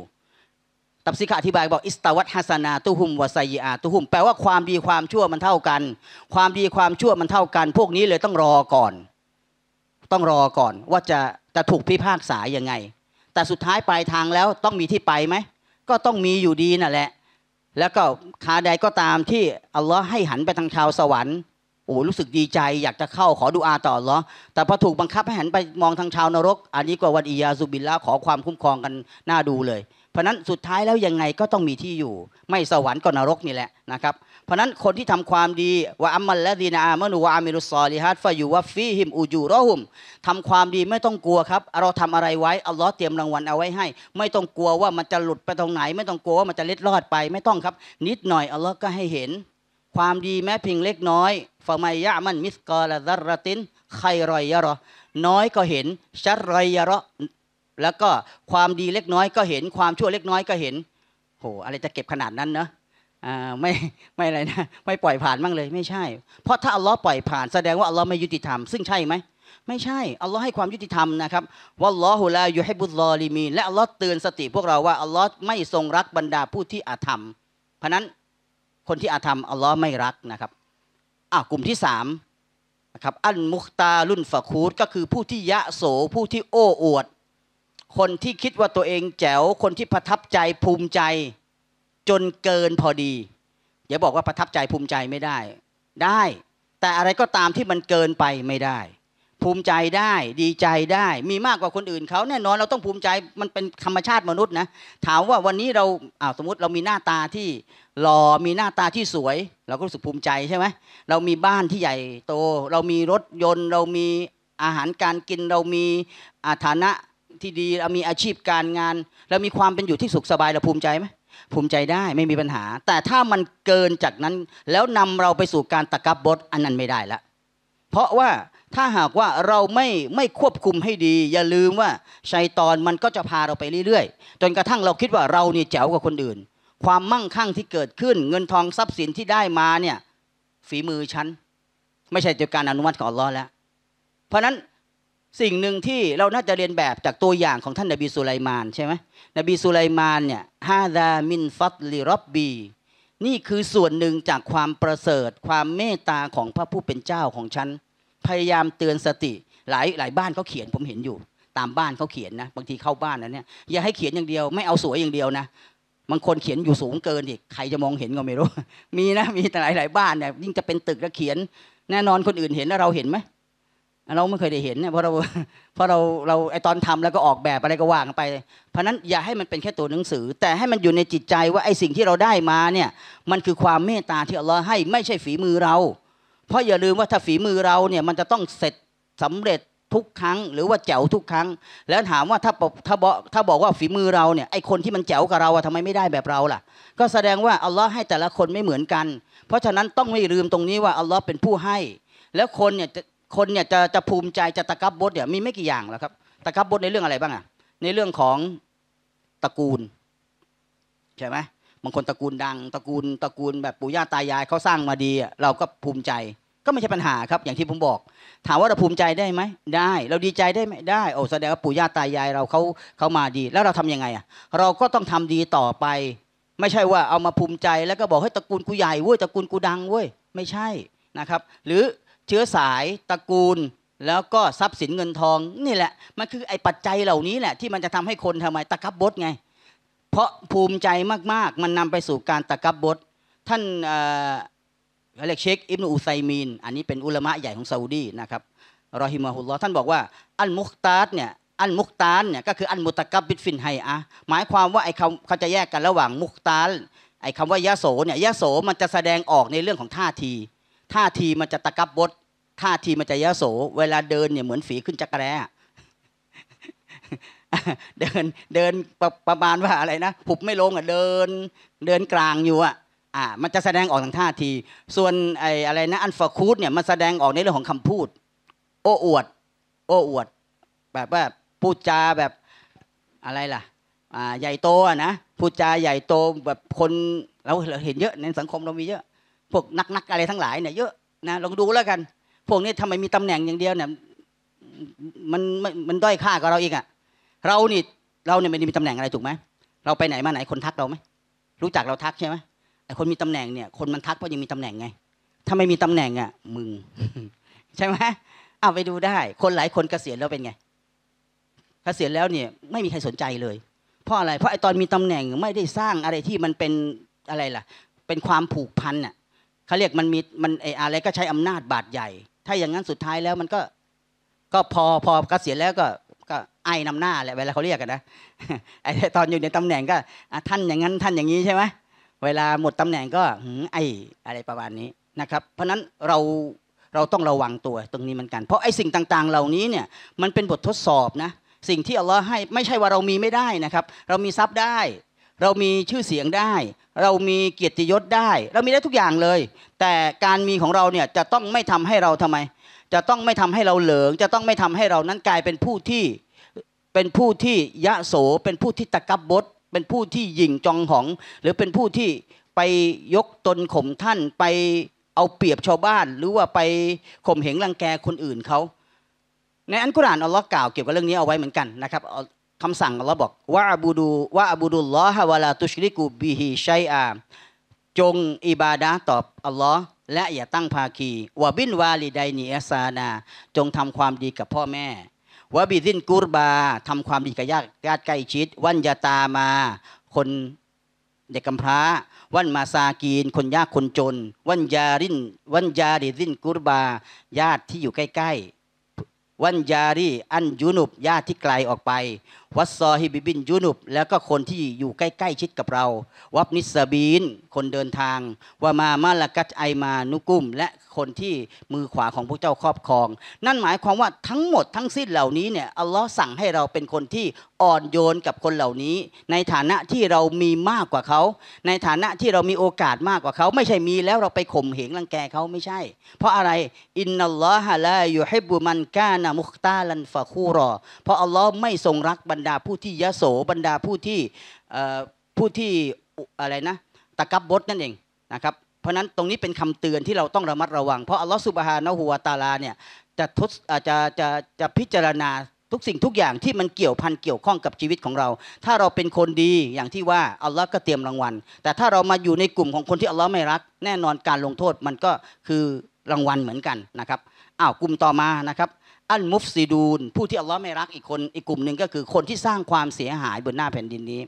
ตับสิกะอธิบายบอกอิสตาวัตฮัสนาตุหุมวาไซยาตุหุมแปลว่าความดี ความชั่วมันเท่ากัน ความดีความชั่วมันเท่ากัน พวกนี้เลยต้องรอก่อน ต้องรอก่อนว่าจะจะถูกพิพากษายังไง แต่สุดท้ายปลายทางแล้วต้องมีที่ไปไหม ก็ต้องมีอยู่ดีนั่นแหละ แล้วก็คาใดก็ตามที่อัลลอฮ์ให้หันไปทางชาวสวรรค์โอ้รู้สึกดีใจ อยากจะเข้าขอดูอาต่อเหรอแต่พอถูกบังคับให้หันไปมองทางชาวนรก อันนี้ก็วันอียาซุบิลละขอความคุ้มครองกันน่าดูเลยเพราะนั้น สุดท้ายแล้ว ยังไงก็ต้องมีที่อยู่ ไม่สวรรค์ก็นรกนี่แหละนะครับ เพราะนั้นคนที่ทำความดีว่าอัมมัลและดีนาอามนูวอามิรุสซอลิฮัตฟาอยู่ว่าฟีหิมอูยูรอหุม ทำความดีไม่ต้องกลัวครับ เราทำอะไรไว้อัลลอฮ์เตรียมรางวัลเอาไว้ให้ ไม่ต้องกลัวว่ามันจะหลุดไปตรงไหน ไม่ต้องกลัวว่ามันจะเล็ดลอดไปไม่ต้องครับ นิดหน่อยอัลลอฮ์ก็ให้เห็น ความดีแม้เพียงเล็กน้อยฟาไมยะมันมิสกอลาซัรตินใครรอยยะรอน้อยก็เห็นชัดรอยยะรอแล้วก็ความดีเล็กน้อยก็เห็น ความชั่วเล็กน้อยก็เห็น โหอะไรจะเก็บขนาดนั้นเนาะไม่ไม่อะไรนะ ไม่ปล่อยผ่านบ้างเลยไม่ใช่ เพราะถ้าอัลลอฮ์ปล่อยผ่านแสดงว่าอัลลอฮ์ไม่ยุติธรรม ซึ่งใช่ไหมไม่ใช่อัลลอฮ์ให้ความยุติธรรมนะครับวัลลอฮุลาอยู่ให้บุตรอลีมีและอัลลอฮ์เตือนสติพวกเราว่าอัลลอฮ์ไม่ทรงรักบรรดาผู้ที่อาธรรม เพราะนั้นคนที่อาธรรมอัลลอฮ์ไม่รักนะครับอ่ากลุ่มที่สามนะครับอันมุคตาลุนฝะคูดก็คือผู้ที่ยะโสผู้ที่โอ้อวดคนที่คิดว่าตัวเองแจ๋วคนที่ประทับใจภูมิใจจนเกินพอดีอย่าบอกว่าประทับใจภูมิใจไม่ได้ได้ แต่อะไรก็ตามที่มันเกินไปไม่ได้ ภูมิใจได้ดีใจได้ มีมากกว่าคนอื่นเขาแน่นอนเราต้องภูมิใจมันเป็นธรรมชาติมนุษย์นะ ถามว่าวันนี้เราอาสมมติเรามีหน้าตาที่หล่อมีหน้าตาที่สวย เราก็รู้สึกภูมิใจใช่ไหมเรามีบ้านที่ใหญ่โต เรามีรถยนต์ เรามีอาหารการกิน เรามีฐานะที่ดีเรามีอาชีพการงานเรามีความเป็นอยู่ที่สุขสบายเราภูมิใจไหมภูมิใจได้ไม่มีปัญหา แต่ถ้ามันเกินจากนั้นแล้วนำเราไปสู่การตะกับบดอันนั้นไม่ได้ละ เพราะว่าถ้าหากว่าเราไม่ไม่ควบคุมให้ดี อย่าลืมว่าชัยตอนมันก็จะพาเราไปเรื่อยๆ จนกระทั่งเราคิดว่าเรานี่แจ๋วกว่าคนอื่น ความมั่งคั่งที่เกิดขึ้นเงินทองทรัพย์สินที่ได้มาเนี่ย ฝีมือฉันไม่ใช่จากการอนุมัติของอัลลอฮ์แล้ว เพราะนั้นสิ่งหนึ่งที่เราน่าจะเรียนแบบจากตัวอย่างของท่านนบีสุไลมานใช่ไหมนบีสุไลมานเนี่ยฮาดามินฟัตลิรับบีนี่คือส่วนหนึ่งจากความประเสริฐ ความเมตตาของพระผู้เป็นเจ้าของฉันพยายามเตือนสติหลายหลายบ้านเขาเขียนผมเห็นอยู่ ตามบ้านเขาเขียนนะบางทีเข้าบ้านนะเนี่ยอย่าให้เขียนอย่างเดียวไม่เอาสวยอย่างเดียวนะบางคนเขียนอยู่สูงเกินอีกใครจะมองเห็นก็ไม่รู้มีนะมีแต่หลายหลายบ้านเนี่ยยิ่งจะเป็นตึกแล้วเขียนแน่นอนคนอื่นเห็นแล้วเราเห็นไหมเราไม่เคยได้เห็นเนี่ยเพราะเราเพราะเราเราไอตอนทำแล้วก็ออกแบบอะไรก็ว่างไปเพราะนั้นอย่าให้มันเป็นแค่ตัวหนังสือ แต่ให้มันอยู่ในจิตใจว่าไอสิ่งที่เราได้มาเนี่ย มันคือความเมตตาที่อัลลอฮ์ให้ไม่ใช่ฝีมือเรา เพราะอย่าลืมว่าถ้าฝีมือเราเนี่ยมันจะต้องเสร็จสำเร็จทุกครั้ง หรือว่าแจ๋วทุกครั้ง แล้วถามว่าถ้าถ้าบอกถ้าบอกว่าฝีมือเราเนี่ยไอคนที่มันแจ๋วกับเราอะทำไมไม่ได้แบบเราล่ะ ก็แสดงว่าอัลลอฮ์ให้แต่ละคนไม่เหมือนกัน เพราะฉะนั้นต้องไม่ลืมตรงนี้ว่าอัลลอฮ์เป็นผู้ให้ แล้วคนเนี่ยคนเนี่ยจะจะภูมิใจจะตะกับบดเนี่ยมีไม่กี่อย่างแล้วครับ ตะกับบดในเรื่องอะไรบ้างอะในเรื่องของตระกูล ใช่ไหมบางคนตระกูลดัง ตระกูลตระกูลแบบปู่ย่าตายายเขาสร้างมาดี เราก็ภูมิใจ ก็ไม่ใช่ปัญหาครับ อย่างที่ผมบอก ถามว่าเราภูมิใจได้ไหม ได้ เราดีใจได้ไหมได้โอ้แสดงว่าปู่ย่าตายายเราเขาเขามาดี แล้วเราทํำยังไงอ่ะเราก็ต้องทำดีต่อไป ไม่ใช่ว่าเอามาภูมิใจ แล้วก็บอกให้ตระกูลกูใหญ่เว้ยตระกูลกูดังเว้ยไม่ใช่นะครับ หรือเชื้อสายตระกูลแล้วก็ทรัพย์สินเงินทอง นี่แหละ มันคือไอ้ปัจจัยเหล่านี้แหละ ที่มันจะทำให้คนทำไมตะกับบดไง เพราะภูมิใจมากๆ มันนำไปสู่การตะกับบดท่านอะไรเชคอิบนุอุไซมีน อันนี้เป็นอุลามะใหญ่ของซาอุดีนะครับรอฮิมะฮุลลอท่านบอกว่า อันมุคตาสเนี่ย อันมุคตา์เนี่ย ก็คืออันมุตะกับบิดฟินไฮอะหมายความว่าไอ้คำเขาจะแยกกันระหว่างมุคตา์ไอ้คำว่ายะโสเนี่ยยะโสมันจะแสดงออกในเรื่องของท่าทีท่าทีมันจะตะกับบดท่าทีมันจะยะโส เวลาเดินเนี่ยเหมือนฝีขึ้นจักรแร้เดินเดินปประมาณว่าอะไรนะผุบไม่ลงอ่ะเดิน เดินกลางอยู่อ่ะ อ่ามันจะแสดงออกทางท่าที ส่วนไอ้อะไรนะ อันฟาคูดเนี่ยมันแสดงออกในเรื่องของคำพูด โอ้อวด โอ้อวด แบบว่าพูดจาแบบอะไรล่ะ อ่าใหญ่โตอ่ะนะพูดจาใหญ่โตแบบคนเราเห็นเยอะ ในสังคมเรามีเยอะพวกนักๆอะไรทั้งหลายเนี่ยเยอะนะลองดูแล้วกันพวกนี้ทำไมมีตำแหน่งอย่างเดียวเนี่ยมันมันมันด้อยค่ากับเราอีกอ่ะ เรานี่เราเนี่ยไม่ได้มีตำแหน่งอะไรถูกไหมเราไปไหนมาไหนคนทักเราไหมรู้จักเราทักใช่ไหมไอ้คนมีตำแหน่งเนี่ยคนมันทักเพราะยังมีตำแหน่งไงถ้าไม่มีตำแหน่งอ่ะมึงใช่ไหมเอาไปดูได้ คนหลายคนเกษียณแล้วเป็นไงเกษียณแล้วเนี่ย ไม่มีใครสนใจเลย เพราะอะไรเพราะไอตอนมีตำแหน่งไม่ได้สร้างอะไรที่มันเป็นอะไรล่ะ เป็นความผูกพันอ่ะเขาเรียกมันมีมันไออะไรก็ใช้อำนาจบาดใหญ่ ถ้าอย่างนั้นสุดท้ายแล้ว มันก็ ก็พอพอเกษียณแล้วก็ ก็ไอ้นำหน้าแหละเวลาเขาเรียกกันนะไอ้ตอนอยู่ในตำแหน่งก็ท่านอย่างนั้นท่านอย่างนี้ใช่ไหมเวลาหมดตำแหน่งก็ไอ้อะไรประมาณนี้นะครับ เพราะนั้นเราเราต้องระวังตัวตรงนี้เหมือนกัน เพราะไอ้สิ่งต่าง ๆ เหล่านี้เนี่ย มันเป็นบททดสอบนะ สิ่งที่อัลลอฮ์ให้ไม่ใช่ว่าเรามีไม่ได้นะครับ เรามีทรัพย์ได้เรามีชื่อเสียงได้ เรามีเกียรติยศได้ เรามีได้ทุกอย่างเลย แต่การมีของเราเนี่ยจะต้องไม่ทำให้เราทำไม จะต้องไม่ทำให้เราเหลิงจะต้องไม่ทำให้เรานั้นกลายเป็นผู้ที่เป็นผู้ที่ยะโส เป็นผู้ที่ตะกับบดเป็นผู้ที่หยิ่งจองของ หรือเป็นผู้ที่ไปยกตนข่มท่านไปเอาเปรียบชาวบ้านหรือว่าไปข่มเหงรังแกคนอื่นเขาในอันกุรานอัลลอฮ์กล่าวเกี่ยวกับเรื่องนี้เอาไว้เหมือนกันนะครับคำสั่งเราบอกว่าอบูดูว่าอบูดุลลอฮะวะลาตุชริกูบิฮิชัยอาจงอิบาดะตอออัลลอฮ์และ อย่าตั้งภาคีวะบินวาลิไดนีอซานา จงทำความดีกับพ่อแม่วะบิดินกูรบาทำความดีกับญาติญาติใกล้ชิด วันยาตามา คนเด็กกำพร้า วันมาซากีน คนยากคนจน วันยารินวันยาดิดินกุรบา ญาติที่อยู่ใกล้ๆวันยารีอันยุนุบญาติที่ไกลออกไปวัดซอฮิบิบินยูนุบแล้วก็คนที่อยู่ใกล้ ๆ ชิดกับเราวับนิสบีน คนเดินทางวามามาลกัตไอมานุกุม และคนที่มือขวาของพวกเจ้าครอบครอง นั่นหมายความว่าทั้งหมดทั้งสิ้นเหล่านี้เนี่ยอัลลอฮ์สั่งให้เราเป็นคนที่อ่อนโยนกับคนเหล่านี้ ในฐานะที่เรามีมากกว่าเขา ในฐานะที่เรามีโอกาสมากกว่าเขาไม่ใช่มีแล้วเราไปข่มเหงรังแกเขาไม่ใช่เพราะอะไรอินนัลลอฮะลาอยู่ให้บุมันกานามุคตาลันฟะคูรอเพราะอัลลอฮ์ไม่ทรงรักบรรรดาผู้ที่ยโสบรรดาผู้ที่ผู้ที่อะไรนะ ตะกับบดนั่นเองนะครับ เพราะนั้นตรงนี้เป็นคำเตือนที่เราต้องระมัดระวังเพราะอัลลอฮฺสุบฮานะฮูวาตาลาเนี่ยจะทศจะจะจะพิจารณาทุกสิ่งทุกอย่างที่มันเกี่ยวพันเกี่ยวข้องกับชีวิตของเรา ถ้าเราเป็นคนดีอย่างที่ว่าอัลลอฮ์ก็เตรียมรางวัล แต่ถ้าเรามาอยู่ในกลุ่มของคนที่อัลลอฮ์ไม่รักแน่นอนการลงโทษมันก็คือรางวัลเหมือนกันนะครับอ้าวกลุ่มต่อมานะครับอันมุฟซิดูนผู้ที่อัลลอฮ์ไม่รักอีกคนอีกกลุ่มหนึ่งก็คือคนที่สร้างความเสียหายบนหน้าแผ่นดินนี้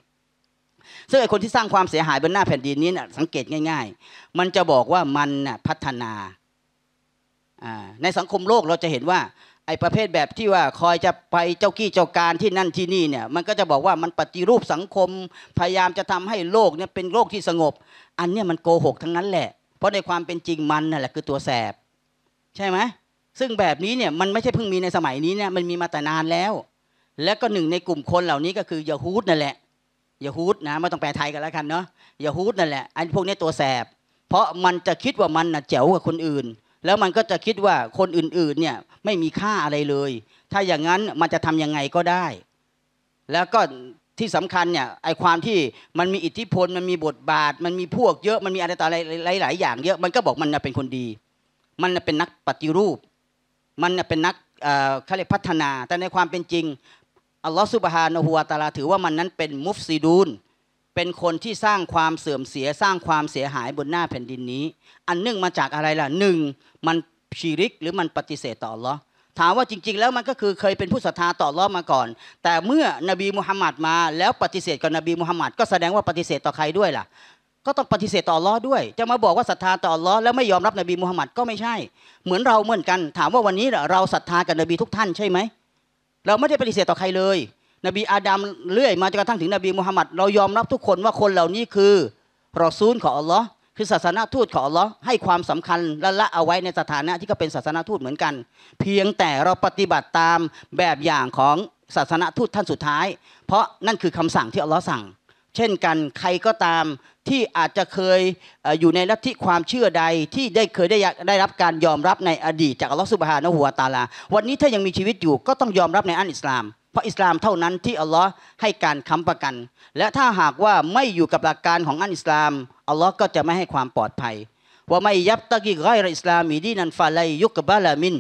ซึ่งไอ้คนที่สร้างความเสียหายบนหน้าแผ่นดินนี้นะ่ะสังเกตง่าย ๆ มันจะบอกว่ามันนะ่ะพัฒนาในสังคมโลกเราจะเห็นว่า ไอ้ประเภทแบบที่ว่าคอยจะไปเจ้ากี้เจ้าการที่นั่นที่นี่เนี่ย มันก็จะบอกว่ามันปฏิรูปสังคมพยายามจะทำให้โลกเนี่ยเป็นโลกที่สงบ อันเนี้ยมันโกหกทั้งนั้นแหละ เพราะในความเป็นจริงมันนั่นแหละคือตัวแสบ ใช่ไหมซึ่งแบบนี้เนี่ยมันไม่ใช่เพิ่งมีในสมัยนี้เนี่ยมันมีมาแต่นานแล้ว และก็หนึ่งในกลุ่มคนเหล่านี้ก็คือยาฮูดนั่นแหละยาฮูดนะไม่ต้องแปลไทยกันแล้วกันเนาะยาฮูดนั่นแหละอันพวกนี้ตัวแสบ เพราะมันจะคิดว่ามันน่ะเจ๋วกว่าคนอื่น แล้วมันก็จะคิดว่าคนอื่นๆเนี่ยไม่มีค่าอะไรเลย ถ้าอย่างนั้นมันจะทํำยังไงก็ได้ แล้วก็ที่สำคัญเนี่ยไอความที่มันมีอิทธิพลมันมีบทบาท มันมีพวกเยอะมันมีอะไรต่ออะไรหลายๆอย่างเยอะมันก็บอกมันะเป็นคนดีมันเป็นนักปฏิรูปมันเป็นนักเขาเรียกพัฒนา แต่ในความเป็นจริงอัลลอฮฺสุบฮานะฮัวตาลาถือว่ามันนั้นเป็นมุฟซีดูน เป็นคนที่สร้างความเสื่อมเสียสร้างความเสียหายบนหน้าแผ่นดินนี้ อันเนื่องมาจากอะไรล่ะหนึ่งมันชีริกหรือมันปฏิเสธต่อหรอถามว่าจริงๆ แล้วมันก็คือเคยเป็นผู้ศรัทธาต่อรอมาก่อน แต่เมื่อนบีมุฮัมมัดมา แล้วปฏิเสธกับนบีมุฮัมมัดก็แสดงว่าปฏิเสธต่อใครด้วยล่ะก็ต้องปฏิเสธต่อล้อด้วย จะมาบอกว่าศรัทธาต่อล้อแล้วไม่ยอมรับนบีมูฮัมมัดก็ไม่ใช่ เหมือนเราเหมือนกัน ถามว่าวันนี้เราศรัทธากับนบีทุกท่านใช่ไหม เราไม่ได้ปฏิเสธต่อใครเลย นบีอาดัมเรื่อยมาจนกระทั่งถึงนบีมูฮัมมัดเรายอมรับทุกคนว่าคนเหล่านี้คือรอซูลของอัลลอฮ์คือศาสนาทูตของอัลลอฮ์ให้ความสำคัญและละเอาไว้ในสถานะที่ก็เป็นศาสนาทูตเหมือนกัน เพียงแต่เราปฏิบัติตามแบบอย่างของศาสนาทูตท่านสุดท้าย เพราะนั่นคือคำสั่งที่อัลลอฮ์สั่ง เช่นกันใครก็ตามที่อาจจะเคยอยู่ในลัทธิความเชื่อใดที่ได้เคยได้ได้รับการยอมรับในอดีตจากอัลลอฮฺสุบฮานะหัวตาลา วันนี้ถ้ายังมีชีวิตอยู่ก็ต้องยอมรับในอันอิสลาม เพราะอิสลามเท่านั้นที่อัลลอฮ์ให้การค้ำประกัน และถ้าหากว่าไม่อยู่กับหลักการของอันอิสลาม อัลลอฮ์ก็จะไม่ให้ความปลอดภัย ว่าไม่ยับตะกี้ไรอิสลามีดีนันฟาไลยุกบะลามิน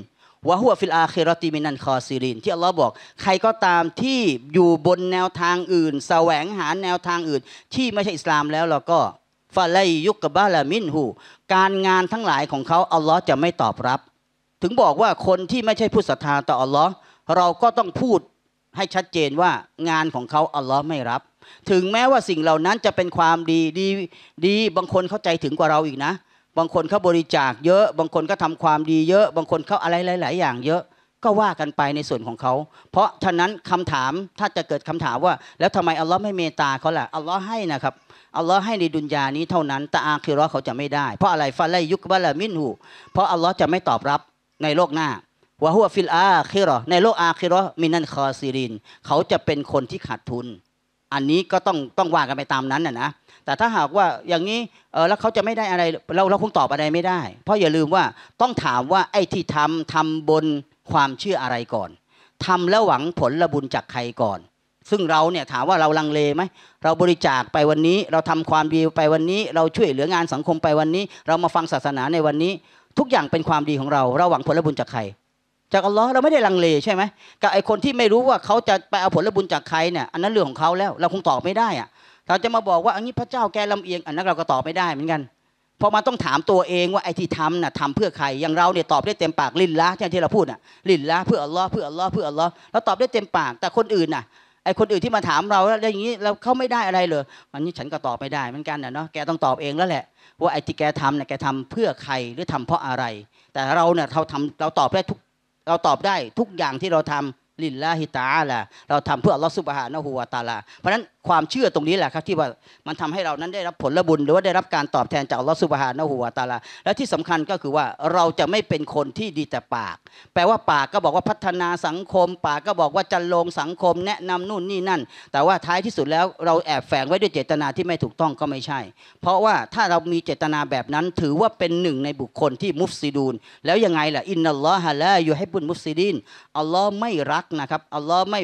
วะหัวฟิลอาเครติมินันคอซีรินที่อัลลอฮ์บอก ใครก็ตามที่อยู่บนแนวทางอื่น แสวงหาแนวทางอื่น ที่ไม่ใช่อิสลามแล้วเราก็ฟาไลยุกกะบาลามินหูการงานทั้งหลายของเขาอัลลอฮ์จะไม่ตอบรับ ถึงบอกว่าคนที่ไม่ใช่ผู้ศรัทธาต่ออัลลอฮ์เราก็ต้องพูดให้ชัดเจนว่างานของเขาอัลลอฮ์ไม่รับ ถึงแม้ว่าสิ่งเหล่านั้นจะเป็นความดีดีดีบางคนเข้าใจถึงกว่าเราอีกนะบางคนเขาบริจาคเยอะ บางคนก็ทำความดีเยอะ บางคนเขาอะไรหลาย ๆ อย่าง เยอะ ก็ว่ากันไปในส่วนของเขา เพราะฉะนั้นคำถาม ถ้าจะเกิดคำถามว่า แล้วทำไมอัลลอฮ์ไม่เมตตาเขาล่ะ อัลลอฮ์ให้นะครับ อัลลอฮ์ให้ในดุนยานี้เท่านั้น แต่อาคิรอเขาจะไม่ได้ เพราะอะไรฟาไลยุกบะละมินหู เพราะอัลลอฮ์จะไม่ตอบรับในโลกหน้าวะฮัวฟิลอาคิรอในโลกอาคิรอมินันคอซีรินเขาจะเป็นคนที่ขาดทุน อันนี้ก็ต้องต้องว่ากันไปตามนั้นนะนะแต่ถ้าหากว่าอย่างนี้เออแล้วเขาจะไม่ได้อะไรเราเราคงตอบอะไรไม่ได้เพราะอย่าลืมว่าต้องถามว่าไอ้ที่ทำทำบนความเชื่ออะไรก่อน ทำแล้วหวังผลละบุญจากใครก่อน ซึ่งเราเนี่ยถามว่าเราลังเลไหมเราบริจาคไปวันนี้เราทำความดีไปวันนี้เราช่วยเหลืองานสังคมไปวันนี้ เรามาฟังศาสนาในวันนี้ ทุกอย่างเป็นความดีของเรา เราหวังผลละบุญจากใคร จากอัลลอฮ์เราไม่ได้ลังเลใช่ไหมกับไอคนที่ไม่รู้ว่าเขาจะไปเอาผลละบุญจากใครเนี่ยอันนั้นเรื่องของเขาแล้วเราคงตอบไม่ได้อะเราจะมาบอกว่าอันนี้พระเจ้าแกลำเอียงอันนั้นเราก็ตอบไม่ได้เหมือนกันพอมาต้องถามตัวเองว่าไอ้ที่ทำน่ะทำเพื่อใครอย่างเราเนี่ยตอบได้เต็มปากลินละที่เราพูดน่ะลินละเพื่ออัลลอฮ์เพื่ออัลลอฮ์เพื่ออัลลอฮ์เราตอบได้เต็มปากแต่คนอื่นน่ะไอ้คนอื่นที่มาถามเราแล้วอย่างนี้เราเขาไม่ได้อะไรเลยอันนี้ฉันก็ตอบไม่ได้เหมือนกันนะเนาะแกต้องตอบเองแล้วแหละ ว่าไอ้ที่แกทำน่ะแกทำเพื่อใครหรือทำเพราะอะไร แต่เราเนี่ยเราทำเราตอบได้ทุกเราตอบได้ ทุกอย่างที่เราทำลินละฮิตาละเราทำเพื่ออัลลอฮ์สุบฮานะฮูวาตาลาเพราะนั้นความเชื่อตรงนี้แหละครับที่ว่ามันทำให้เรานั้นได้รับผลบุญหรือว่าได้รับการตอบแทนจากลอสุบฮานะหัวตาลาและที่สำคัญก็คือว่า เราจะไม่เป็นคนที่ดีแต่ปาก แปลว่าปากก็บอกว่าพัฒนาสังคมปากก็บอกว่าจะลงสังคมแนะนำนู่นนี่นั่น แต่ว่าท้ายที่สุดแล้วเราแอบแฝงไว้ด้วยเจตนาที่ไม่ถูกต้องก็ไม่ใช่เพราะว่าถ้าเรามีเจตนาแบบนั้นถือว่าเป็นหนึ่งในบุคคลที่มุฟซิดูนแล้วยังไงล่ะอินนัลลอฮะลาอยู่ให้บุญมุฟซิดินอัลลอฮ์ไม่รักนะครับอัลลอฮ์ไม่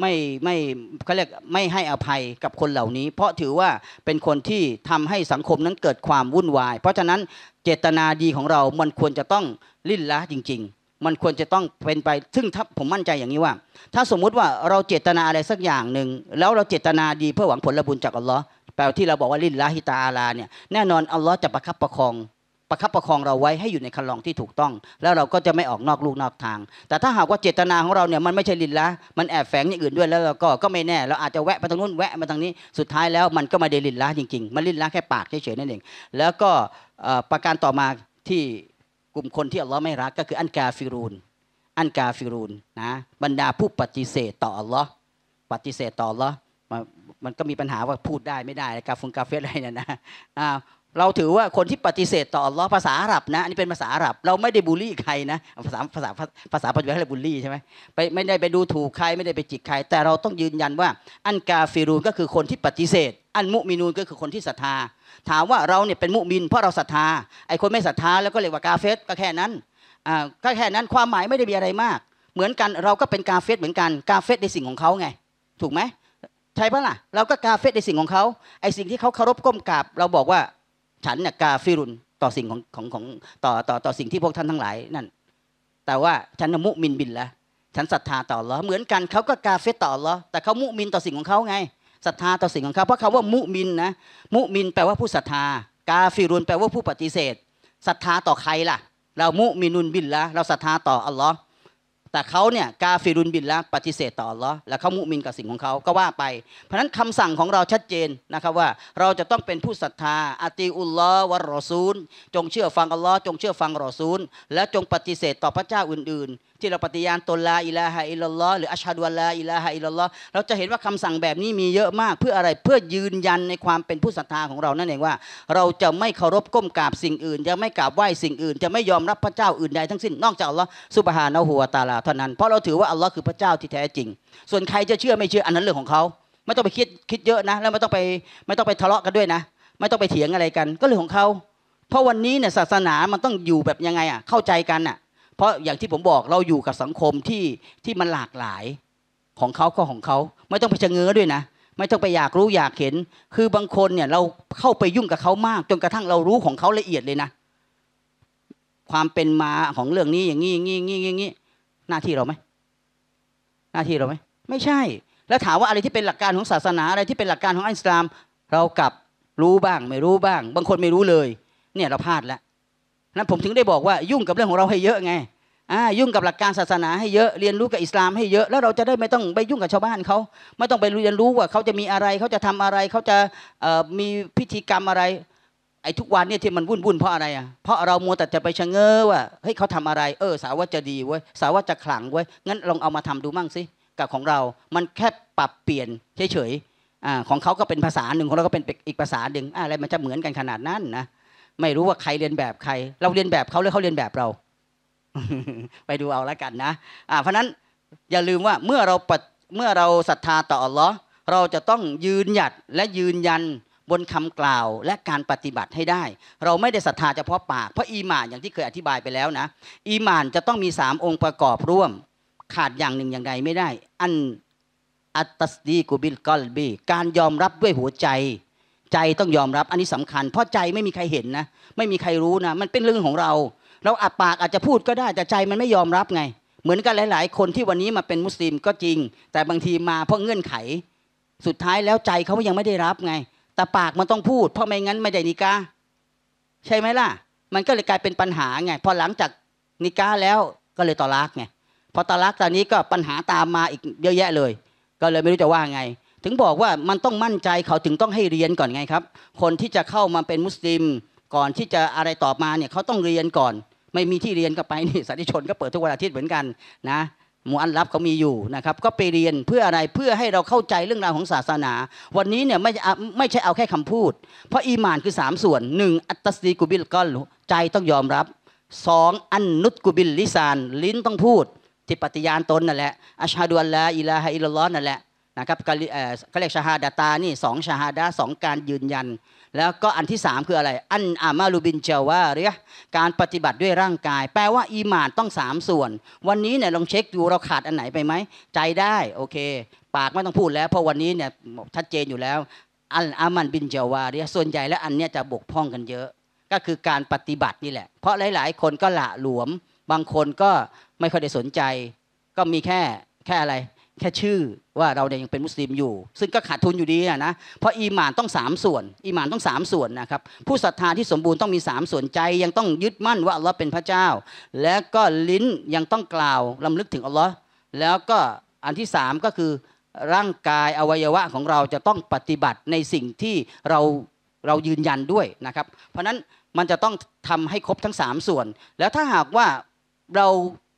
ไม่ไม่เขาเรียกไม่ให้อภัยกับคนเหล่านี้ เพราะถือว่าเป็นคนที่ทำให้สังคมนั้นเกิดความวุ่นวาย เพราะฉะนั้นเจตนาดีของเรามันควรจะต้องลิ้นละจริง ๆ มันควรจะต้องเป็นไปซึ่งผมมั่นใจอย่างนี้ว่า ถ้าสมมุติว่าเราเจตนาอะไรสักอย่างหนึ่งแล้วเราเจตนาดีเพื่อหวังผลบุญจากอัลลอฮ์แปลที่เราบอกว่าลิ้นละฮิตาอาลาเนี่ยแน่นอนอัลลอฮ์จะประคับประคองประคับประคองเราไว้ให้อยู่ในคันลองที่ถูกต้อง แล้วเราก็จะไม่ออกนอกลูกนอกทาง แต่ถ้าหากว่าเจตนาของเราเนี่ยมันไม่ใช่ลินละ มันแอบแฝงอย่างอื่นด้วยแล้วเราก็ก็ไม่แน่ เราอาจจะแวะไปทางนู้นแวะมาทางนี้สุดท้ายแล้วมันก็มาเดลินละ จริงๆมันลินละแค่ปากเฉยๆนั่นเองแล้วก็ประการต่อมาที่กลุ่มคนที่อัลลอฮ์ไม่รักก็คืออันกาฟิรูน อันกาฟิรูนนะบรรดาผู้ปฏิเสธต่ออัลลอฮ์ปฏิเสธต่ออัลลอฮ์มันก็มีปัญหาว่าพูดได้ไม่ได้กาฟงกาเฟสอะไรเนี่ยนะเราถือว่าคนที่ปฏิเสธต่ออัลลอฮ์ภาษาอาหรับนะอันนี้เป็นภาษาอาหรับเราไม่ได้บูลลี่ใครนะภาษาภาษาภาษาปัจจุบันเรบูลลี่ใช่ไหมไปไม่ได้ไปดูถูกใครไม่ได้ไปจิกใคร แต่เราต้องยืนยันว่าอันกาฟิรูนก็คือคนที่ปฏิเสธ อันมุมินูนก็คือคนที่ศรัทธา ถามว่าเราเนี่ยเป็นมุมินเพราะเราศรัทธาไอ้คนไม่ศรัทธาแล้วก็เรียกว่ากาเฟสก็แค่นั้นอ่าก็แค่นั้นความหมายไม่ได้มีอะไรมาก เหมือนกันเราก็เป็นกาเฟสเหมือนกันกาเฟสในสิ่งของเขาไง ถูกไหมใช่ปะล่ะเราก็กาเฟสในสิ่งของเขาไอ้สิ่งที่เขาเคารพก้มกราบเราบอกว่าฉันเนี่ยกาฟิรุนต่อสิ่งของของของต่อต่อต่อสิ่งที่พวกท่านทั้งหลายนั่นแต่ว่าฉันมุมินบินละฉันศรัทธาต่อหรอเหมือนกันเขาก็กาเฟตต่อหรอแต่เขามุมินต่อสิ่งของเขาไงศรัทธาต่อสิ่งของเขาเพราะคำว่ามุมินนะมุมินแปลว่าผู้ศรัทธา กาฟิรุนแปลว่าผู้ปฏิเสธศรัทธาต่อใครล่ะ เรามุมินุนบินละเราศรัทธาต่ออัลลอฮ์แต่เขาเนี่ยกาฟิรุนบินละปฏิเสธต่ออัลอและเขามุมินกับสิ่งของเขาก็ว่าไป เพราะนั้นคำสั่งของเราชัดเจนนะครับว่าเราจะต้องเป็นผู้ศรัทธาอัติอุลลอฮ์วะรอซูล จงเชื่อฟังอัลลอฮ์จงเชื่อฟังรอซูล และจงปฏิเสธต่อพระเจ้าอื่นที่เราปฏิญาณตนลาอิลาฮะอิลลอห์หรืออัชฮะดวลาอิลาฮะอิลลอห์เราจะเห็นว่าคำสั่งแบบนี้มีเยอะมาก เพื่ออะไรเพื่อยืนยันในความเป็นผู้ศรัทธาของเรานั่นเองว่า เราจะไม่เคารพก้มกราบสิ่งอื่น จะไม่กราบไหว้สิ่งอื่น จะไม่ยอมรับพระเจ้าอื่นใดทั้งสิ้นนอกจากอัลลอฮ์สุบฮานะฮูวาตาลาเท่านั้นเพราะเราถือว่าอัลลอฮ์คือพระเจ้าที่แท้จริง ส่วนใครจะเชื่อไม่เชื่ออันนั้นเรื่องของเขา ไม่ต้องไปคิดคิดเยอะนะ แล้วไม่ต้องไปไม่ต้องไปทะเลาะกันด้วยนะ ไม่ต้องไปเถียงอะไรกันก็เรื่องของเขา เพราะวันนี้เนี่ยศาสนามันต้องอยู่แบบยังไงอ่ะเข้าใจกันอ่ะเพราะอย่างที่ผมบอกเราอยู่กับสังคมที่ที่มันหลากหลายของเขาก็ของเขาไม่ต้องไปชะเง้อด้วยนะ ไม่ต้องไปอยากรู้อยากเห็น คือบางคนเนี่ยเราเข้าไปยุ่งกับเขามากจนกระทั่งเรารู้ของเขาละเอียดเลยนะ ความเป็นมาของเรื่องนี้อย่างนี้อย่างนี้อย่างนี้อย่างนี้หน้าที่เราไหมหน้าที่เราไหมไม่ใช่ แล้วถามว่าอะไรที่เป็นหลักการของศาสนาอะไรที่เป็นหลักการของอิสลาม เรากลับรู้บ้างไม่รู้บ้าง บางคนไม่รู้เลย เนี่ยเราพลาดแล้วนั้นผมถึงได้บอกว่ายุ่งกับเรื่องของเราให้เยอะไงยุ่งกับหลักการศาสนา ให้เยอะ เรียนรู้กับอิสลามให้เยอะ แล้วเราจะได้ไม่ต้องไปยุ่งกับชาวบ้านเขา ไม่ต้องไปเรียนรู้ว่าเขาจะมีอะไรเขาจะทำอะไรเขาจะมีพิธีกรรมอะไรไอ้ทุกวันเนี่ยที่มันวุ่นวุ่นเพราะอะไรอ่ะเพราะเรามัวแต่จะไปชะเง้อว่า เฮ้ยเขาทำอะไร เออสาวัจะดีเว้ยสาวัจะขลังเว้ยงั้นลองเอามาทำดูมั่งสิ กับของเรา มันแค่ปรับเปลี่ยนเฉยๆของเขาก็เป็นภาษาหนึ่งของเรา ก็เป็นอีกภาษาหนึ่ง อะไรมันจะเหมือนกันขนาดนั้นนะไม่รู้ว่าใครเรียนแบบใคร เราเรียนแบบเขาหรือเขาเรียนแบบเราไปดูเอาละกันนะ อ่าเพราะนั้นอย่าลืมว่าเมื่อเราเมื่อเราศรัทธาต่ออัลลอฮ์เราจะต้องยืนหยัดและยืนยันบนคำกล่าวและการปฏิบัติให้ได้ เราไม่ได้ศรัทธาเฉพาะปากเพราะอีหมานอย่างที่เคยอธิบายไปแล้วนะ อีหมานจะต้องมีสามองค์ประกอบร่วม ขาดอย่างหนึ่งอย่างใดไม่ได้ อันอัตสดีกุบิลกอลบีการยอมรับด้วยหัวใจใจต้องยอมรับอันนี้สำคัญเพราะใจไม่มีใครเห็นนะไม่มีใครรู้นะ มันเป็นเรื่องของเรา เราอับปากอาจจะพูดก็ได้ แต่ใจมันไม่ยอมรับไง เหมือนกันหลาย ๆ คนที่วันนี้มาเป็นมุสลิมก็จริง แต่บางทีมาเพราะเงื่อนไข สุดท้ายแล้วใจเขายังไม่ได้รับไง แต่ปากมันต้องพูดเพราะไม่งั้นไม่ได้นิกาใช่ไหมล่ะมันก็เลยกลายเป็นปัญหาไงพอหลังจากนิกาแล้วก็เลยตอลักไงพอตอลักตอนนี้ก็ปัญหาตามมาอีกเยอะแยะเลย ก็เลยไม่รู้จะว่าไงถึงบอกว่ามันต้องมั่นใจเขาถึงต้องให้เรียนก่อนไงครับ คนที่จะเข้ามาเป็นมุสลิมก่อนที่จะอะไรต่อมาเนี่ยเขาต้องเรียนก่อน ไม่มีที่เรียนก็ไปนี่สาธิชนก็เปิดทุกวันอาทิตย์เหมือนกัน นะมูอันรับเขามีอยู่นะครับ ก็ไปเรียนเพื่ออะไรเพื่อให้เราเข้าใจเรื่องราวของศาสนา วันนี้เนี่ยไม่ไม่ใช่เอาแค่คำพูดเพราะอีหมานคือ 3 ส่วน1อัตตสีกุบิลกอนใจต้องยอมรับ2อันนุตกุบิลลิซาน ลิ้นต้องพูด ที่ปฏิญาณตนนั่นแหละอัชฮะดุลลาอิลาฮะอิลลอฮ์นั่นแหละนะครับกาเรียกชาฮาดาตานี่สองชาฮาดาสองการยืนยัน แล้วก็อันที่สามคืออะไร อันอามาลูบินเจวาเรียการปฏิบัติด้วยร่างกาย แปลว่าอีมานต้องสามส่วน วันนี้เนี่ยลองเช็คดูเราขาดอันไหนไปไหมใจได้โอเค ปากไม่ต้องพูดแล้ว เพราะวันนี้เนี่ยชัดเจนอยู่แล้ว อันอามันบินเจวาเรียส่วนใหญ่แล้วอันเนี้ยจะบกพร่องกันเยอะ ก็คือการปฏิบัตินี่แหละ เพราะหลาย ๆ คนก็ละหลวมบางคนก็ไม่ค่อยได้สนใจก็มีแค่แค่อะไรแค่ชื่อว่าเราเนี่ยยังเป็นมุสลิมอยู่ ซึ่งก็ขาดทุนอยู่ดีนะเพราะอีหมานต้องสามส่วนอีหมานต้องสามส่วนนะครับผู้ศรัทธาที่สมบูรณ์ต้องมีสามส่วนใจ ยังต้องยึดมั่นว่าอัลลอฮ์เป็นพระเจ้า และก็ลิ้นยังต้องกล่าวลำลึกถึงอัลลอฮ์แล้วก็อันที่สามก็คือร่างกายอวัยวะของเราจะต้องปฏิบัติในสิ่งที่เราเรายืนยันด้วยนะครับเพราะนั้นมันจะต้องทำให้ครบทั้งสามส่วน แล้วถ้าหากว่าเรา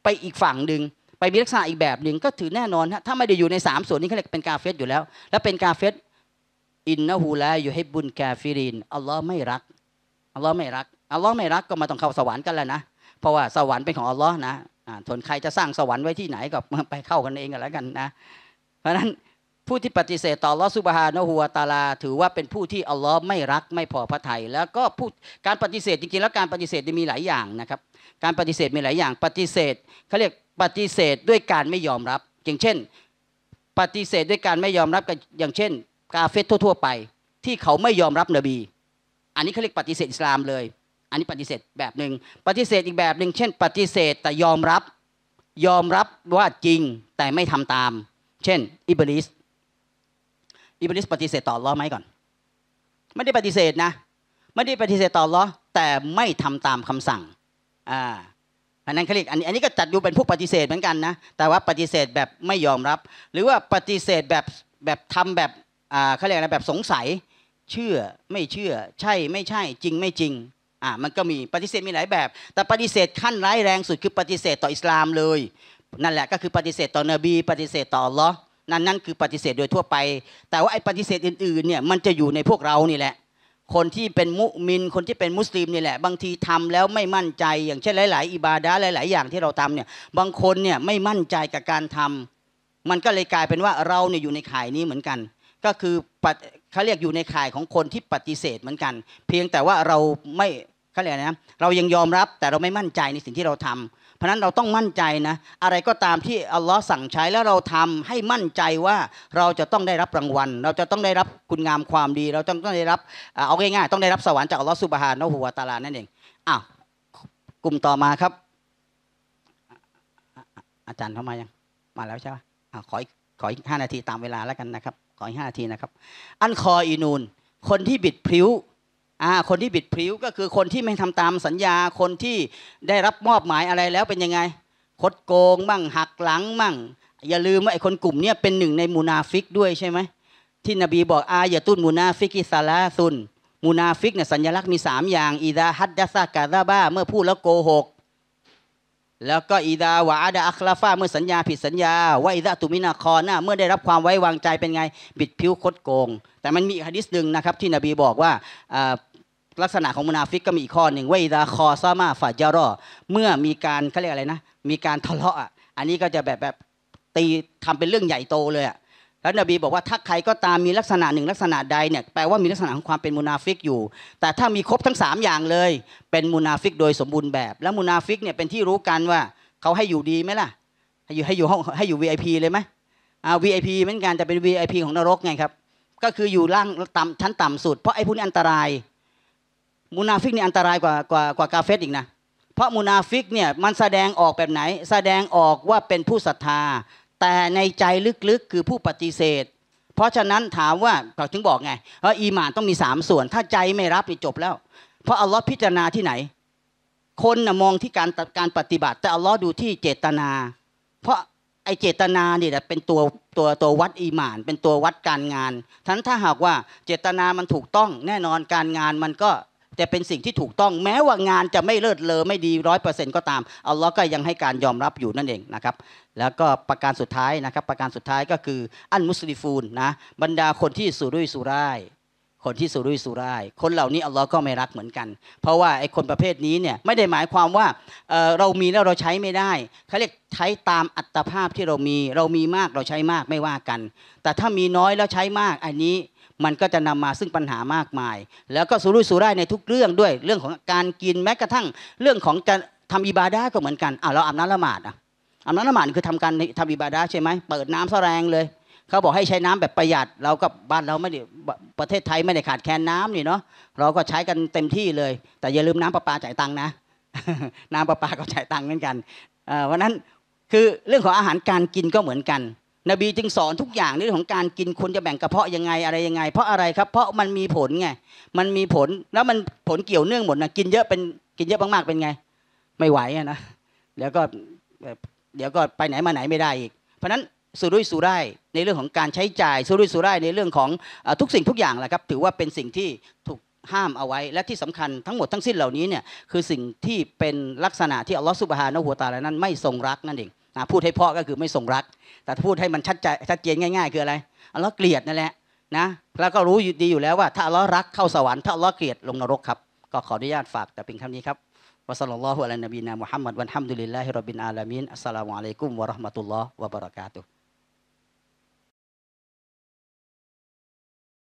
ไปอีกฝั่งหนึ่งไปมีลักษณะอีกแบบหนึ่งก็ถือแน่นอนฮะถ้าไม่ได้อยู่ใน3ส่วนนี้เขาเรียกเป็นกาเฟสอยู่แล้ว และเป็นกาเฟสอินนะฮูลอยู่ให้บุญกาฟิริน อัลลอฮ์ไม่รักอัลลอฮ์ไม่รักอัลลอฮ์ไม่รักก็มาต้องเข้าสวรรค์กันแล้วนะ เพราะว่าสวรรค์เป็นของอัลลอฮ์นะส่วนใครจะสร้างสวรรค์ไว้ที่ไหนก็ไปเข้ากันเองกันแล้วกันนะ เพราะนั้นผู้ที่ปฏิเสธต่อลอสุบฮานะฮัวตาลาถือว่าเป็นผู้ที่อัลลอฮ์ไม่รักไม่พอพระทัยแล้วก็ผู้การปฏิเสธจริงๆแล้วการปฏิเสธมีหลายอย่างนะครับ การปฏิเสธมีหลายอย่างปฏิเสธเขาเรียกปฏิเสธด้วยการไม่ยอมรับ อย่างเช่นปฏิเสธด้วยการไม่ยอมรับกันอย่างเช่นกาเฟตทั่วๆไป ที่เขาไม่ยอมรับนบี อันนี้เขาเรียกปฏิเสธอิสลามเลย อันนี้ปฏิเสธแบบหนึ่งปฏิเสธอีกแบบหนึ่งเช่น ปฏิเสธแต่ยอมรับยอมรับว่าจริงแต่ไม่ทำตาม เช่นอิบลิสอิบลิสปฏิเสธต่อร้อไหมก่อน ไม่ได้ปฏิเสธนะ ไม่ได้ปฏิเสธต่อร้อแต่ไม่ทำตามคำสั่งอ่าันนั้นเขาเรียกอันนี้อันนี้ก็จัดอยู่เป็นพวกปฏิเสธเหมือนกันนะแต่ว่าปฏิเสธแบบไม่ยอมรับ หรือว่าปฏิเสธแบบแบบทำแบบอ่าเขาเรียกอะไรแบบสงสัยเชื่อไม่เชื่อใช่ไม่ใช่จริงไม่จริงอ่ามันก็มีปฏิเสธมีหลายแบบแต่ปฏิเสธขั้นร้ายแรงสุดคือปฏิเสธต่ออิสลามเลย นั่นแหละก็คือปฏิเสธต่อเนบี ปฏิเสธต่ออัลลอฮ์นั่นนั่นคือปฏิเสธโดยทั่วไป แต่ว่าไอ้ปฏิเสธอื่นๆเนี่ยมันจะอยู่ในพวกเรานี่แหละคนที่เป็นมุมินคนที่เป็นมุสลิมนี่แหละ บางทีทำแล้วไม่มั่นใจอย่างเช่นหลายๆอิบาดะหลาย ๆอย่างที่เราทำเนี่ยบางคนเนี่ยไม่มั่นใจกับการทำ มันก็เลยกลายเป็นว่าเราเนี่ยอยู่ในข่ายนี้เหมือนกัน ก็คือเขาเรียกอยู่ในข่ายของคนที่ปฏิเสธเหมือนกัน เพียงแต่ว่าเราไม่เขาเรียกนะเรายังยอมรับแต่เราไม่มั่นใจในสิ่งที่เราทำเพราะนั้นเราต้องมั่นใจนะ อะไรก็ตามที่อัลลอฮ์สั่งใช้แล้วเราทำให้มั่นใจว่าเราจะต้องได้รับรางวัล เราจะต้องได้รับคุณงามความดี เราต้องต้องได้รับ เอาง่ายๆต้องได้รับสวรรค์จากอัลลอฮ์สุบฮานะหัวตาลานั่นเองอ้าวกลุ่มต่อมาครับ อาจารย์เข้ามายัง มาแล้วใช่ไหมขออีกขออีกห้านาทีตามเวลาแล้วกันนะครับ ขออีกห้านาทีนะครับ อันคออีนูนคนที่บิดพริ้วอ่าคนที่บิดพริ้วก็คือคนที่ไม่ทำตามสัญญาคนที่ได้รับมอบหมายอะไรแล้วเป็นยังไง คดโกงมั่งหักหลังมั่ง อย่าลืมว่าไอ้คนกลุ่มเนี้ยเป็นหนึ่งในมูนาฟิกด้วยใช่ไหมที่นบีบอกอาอย่าตุ้นมูนาฟิกิซาลาซุนมูนาฟิกเนี่ยสัญลักษณ์มีสามอย่างอีดาฮัดดัสกาซาบ้าเมื่อพูดแล้วโกหก แล้วก็อีดาวาดาอัคลาฟาเมื่อสัญญา ผิดสัญญาว่าอิดาตุมินาคอนะเมื่อได้รับความไว้วางใจเป็นไงบิดผิวคดโกง แต่มันมีฮะดิษหนึ่งนะครับที่นบีบอกว่าลักษณะของมุนาฟิกก็มีอีกข้อหนึ่งว่าดาคอซามาฝาจารอเมื่อมีการเขาเรียกอะไรนะมีการทะเลาะอ่ะอันนี้ก็จะแบบแบบตีทำเป็นเรื่องใหญ่โตเลยอ่ะแล้วนบีบอกว่าถ้าใครก็ตามมีลักษณะหนึ่งลักษณะใดเนี่ยแปลว่ามีลักษณะของความเป็นมุนาฟิกอยู่ แต่ถ้ามีครบทั้ง 3 อย่างเลย เป็นมุนาฟิกโดยสมบูรณ์แบบ แล้วมุนาฟิกเนี่ยเป็นที่รู้กันว่าเขาให้อยู่ดีไหมล่ะให้อยู่ให้อยู่ห้องให้อยู่ VIP เลยไหมอ่า VIP เหมือนกันแต่เป็น VIP ของนรกไงครับก็คืออยู่ล่างต่ำชั้นต่ำสุดเพราะไอ้พวกนี้อันตรายมูนาฟิกนี่อันตรายกว่ากว่ากว่ากาเฟตอีกนะ เพราะมูนาฟิกเนี่ยมันแสดงออกแบบไหน แสดงออกว่าเป็นผู้ศรัทธา แต่ในใจลึกๆคือผู้ปฏิเสธ เพราะฉะนั้นถามว่าเราถึงบอกไงว่าอีหมานต้องมีสามส่วน ถ้าใจไม่รับนี่จบ แล้วเพราะอัลลอฮ์พิจารณาที่ไหน คนนะมองที่การการปฏิบัติ แต่อัลลอฮ์ดูที่เจตนา เพราะไอเจตนาเนี่ยเป็นตัวตัวตัววัดอีหมาน เป็นตัววัดการงานทั้นถ้าหากว่าเจตนามันถูกต้องแน่นอนการงานมันก็แต่เป็นสิ่งที่ถูกต้องแม้ว่างานจะไม่เลิศเลอ ไม่ดีร้อยเปอร์เซ็นต์ก็ตามอัลลอฮ์ก็ยังให้การยอมรับอยู่นั่นเองนะครับ แล้วก็ประการสุดท้ายนะครับ ประการสุดท้ายก็คืออันมุสลิฟูนนะบรรดาคนที่สุรุ่ยสุร่ายคนที่สุรุ่ยสุร่ายคนเหล่านี้อัลลอฮ์ก็ไม่รักเหมือนกัน เพราะว่าไอ้คนประเภทนี้เนี่ยไม่ได้หมายความว่าเเรามีแล้วเราใช้ไม่ได้เขาเรียกใช้ตามอัตภาพที่เรามีเรามีมากเราใช้มากไม่ว่ากัน แต่ถ้ามีน้อยแล้วใช้มากอันนี้มันก็จะนำมาซึ่งปัญหามากมาย แล้วก็สุรุ่ยสุร่ายในทุกเรื่องด้วย เรื่องของการกินแม้กระทั่ง เรื่องของจะทำอิบาดาก็เหมือนกันอ่ะเราอาบน้ำละหมาดอ่ะอาบน้ำละหมาดคือทำการทำอิบาดาใช่ไหมเปิดน้ำาแรงเลย เขาบอกให้ใช้น้ำแบบประหยัด เราก็บ้านเราไม่ได้ประเทศไทยไม่ได้ขาดแคลนน้ำนี่เนาะเราก็ใช้กันเต็มที่เลย แต่อย่าลืมน้ำประปาจ่ายตังค์นะน้ำประปาก็จ่ายตังค์เหมือนกันเพราะนั้นคือเรื่องของอาหารการกินก็เหมือนกันนบีจึงสอนทุกอย่างเรื่องของการกินควรจะแบ่งกระเพาะยังไงอะไรยังไง เพราะอะไรครับเพราะมันมีผลไงมันมีผลแล้วมันผลเกี่ยวเนื่องหมดนะกินเยอะเป็นกินเยอะมากๆเป็นไง ไม่ไหวนะเดี๋ยวก็เดี๋ยวก็ไปไหนมาไหนไม่ได้อีกเพราะนั้นสุรุ่ยสุร่ายในเรื่องของการใช้จ่ายสุรุ่ยสุร่ายในเรื่องของทุกสิ่งทุกอย่างแหละครับถือว่าเป็นสิ่งที่ถูกห้ามเอาไว้ และที่สำคัญทั้งหมดทั้งสิ้นเหล่านี้เนี่ยคือสิ่งที่เป็นลักษณะที่อัลลอฮฺสุบฮานะหัวตาลนั้นไม่ทรงรักนั่นเองนะพูดให้เพาะก็คือไม่ทรงรัก แต่พูดให้มันชัดใจชัดเจนง่ายๆ คืออะไรอัลลอฮ์เกลียดนั่นแหละนะ แล้วก็รู้ดีอยู่แล้วว่า ถ้าอัลลอฮ์รักเข้าสวรรค์ ถ้าอัลเลอฮ์เกลียดลงนรกครับ ก็ขออนุญาตฝากแต่เป็นคำนี้ครับวะสัลลัลลอฮุอะลัยนบีนามุฮัมมัดวัฮัมดุลิลลาฮิรับบินอาลามินอัสสลามุอะลัยกุมวะราะห์มะตุลลอฮ์วะบะเราะกาตุฮ์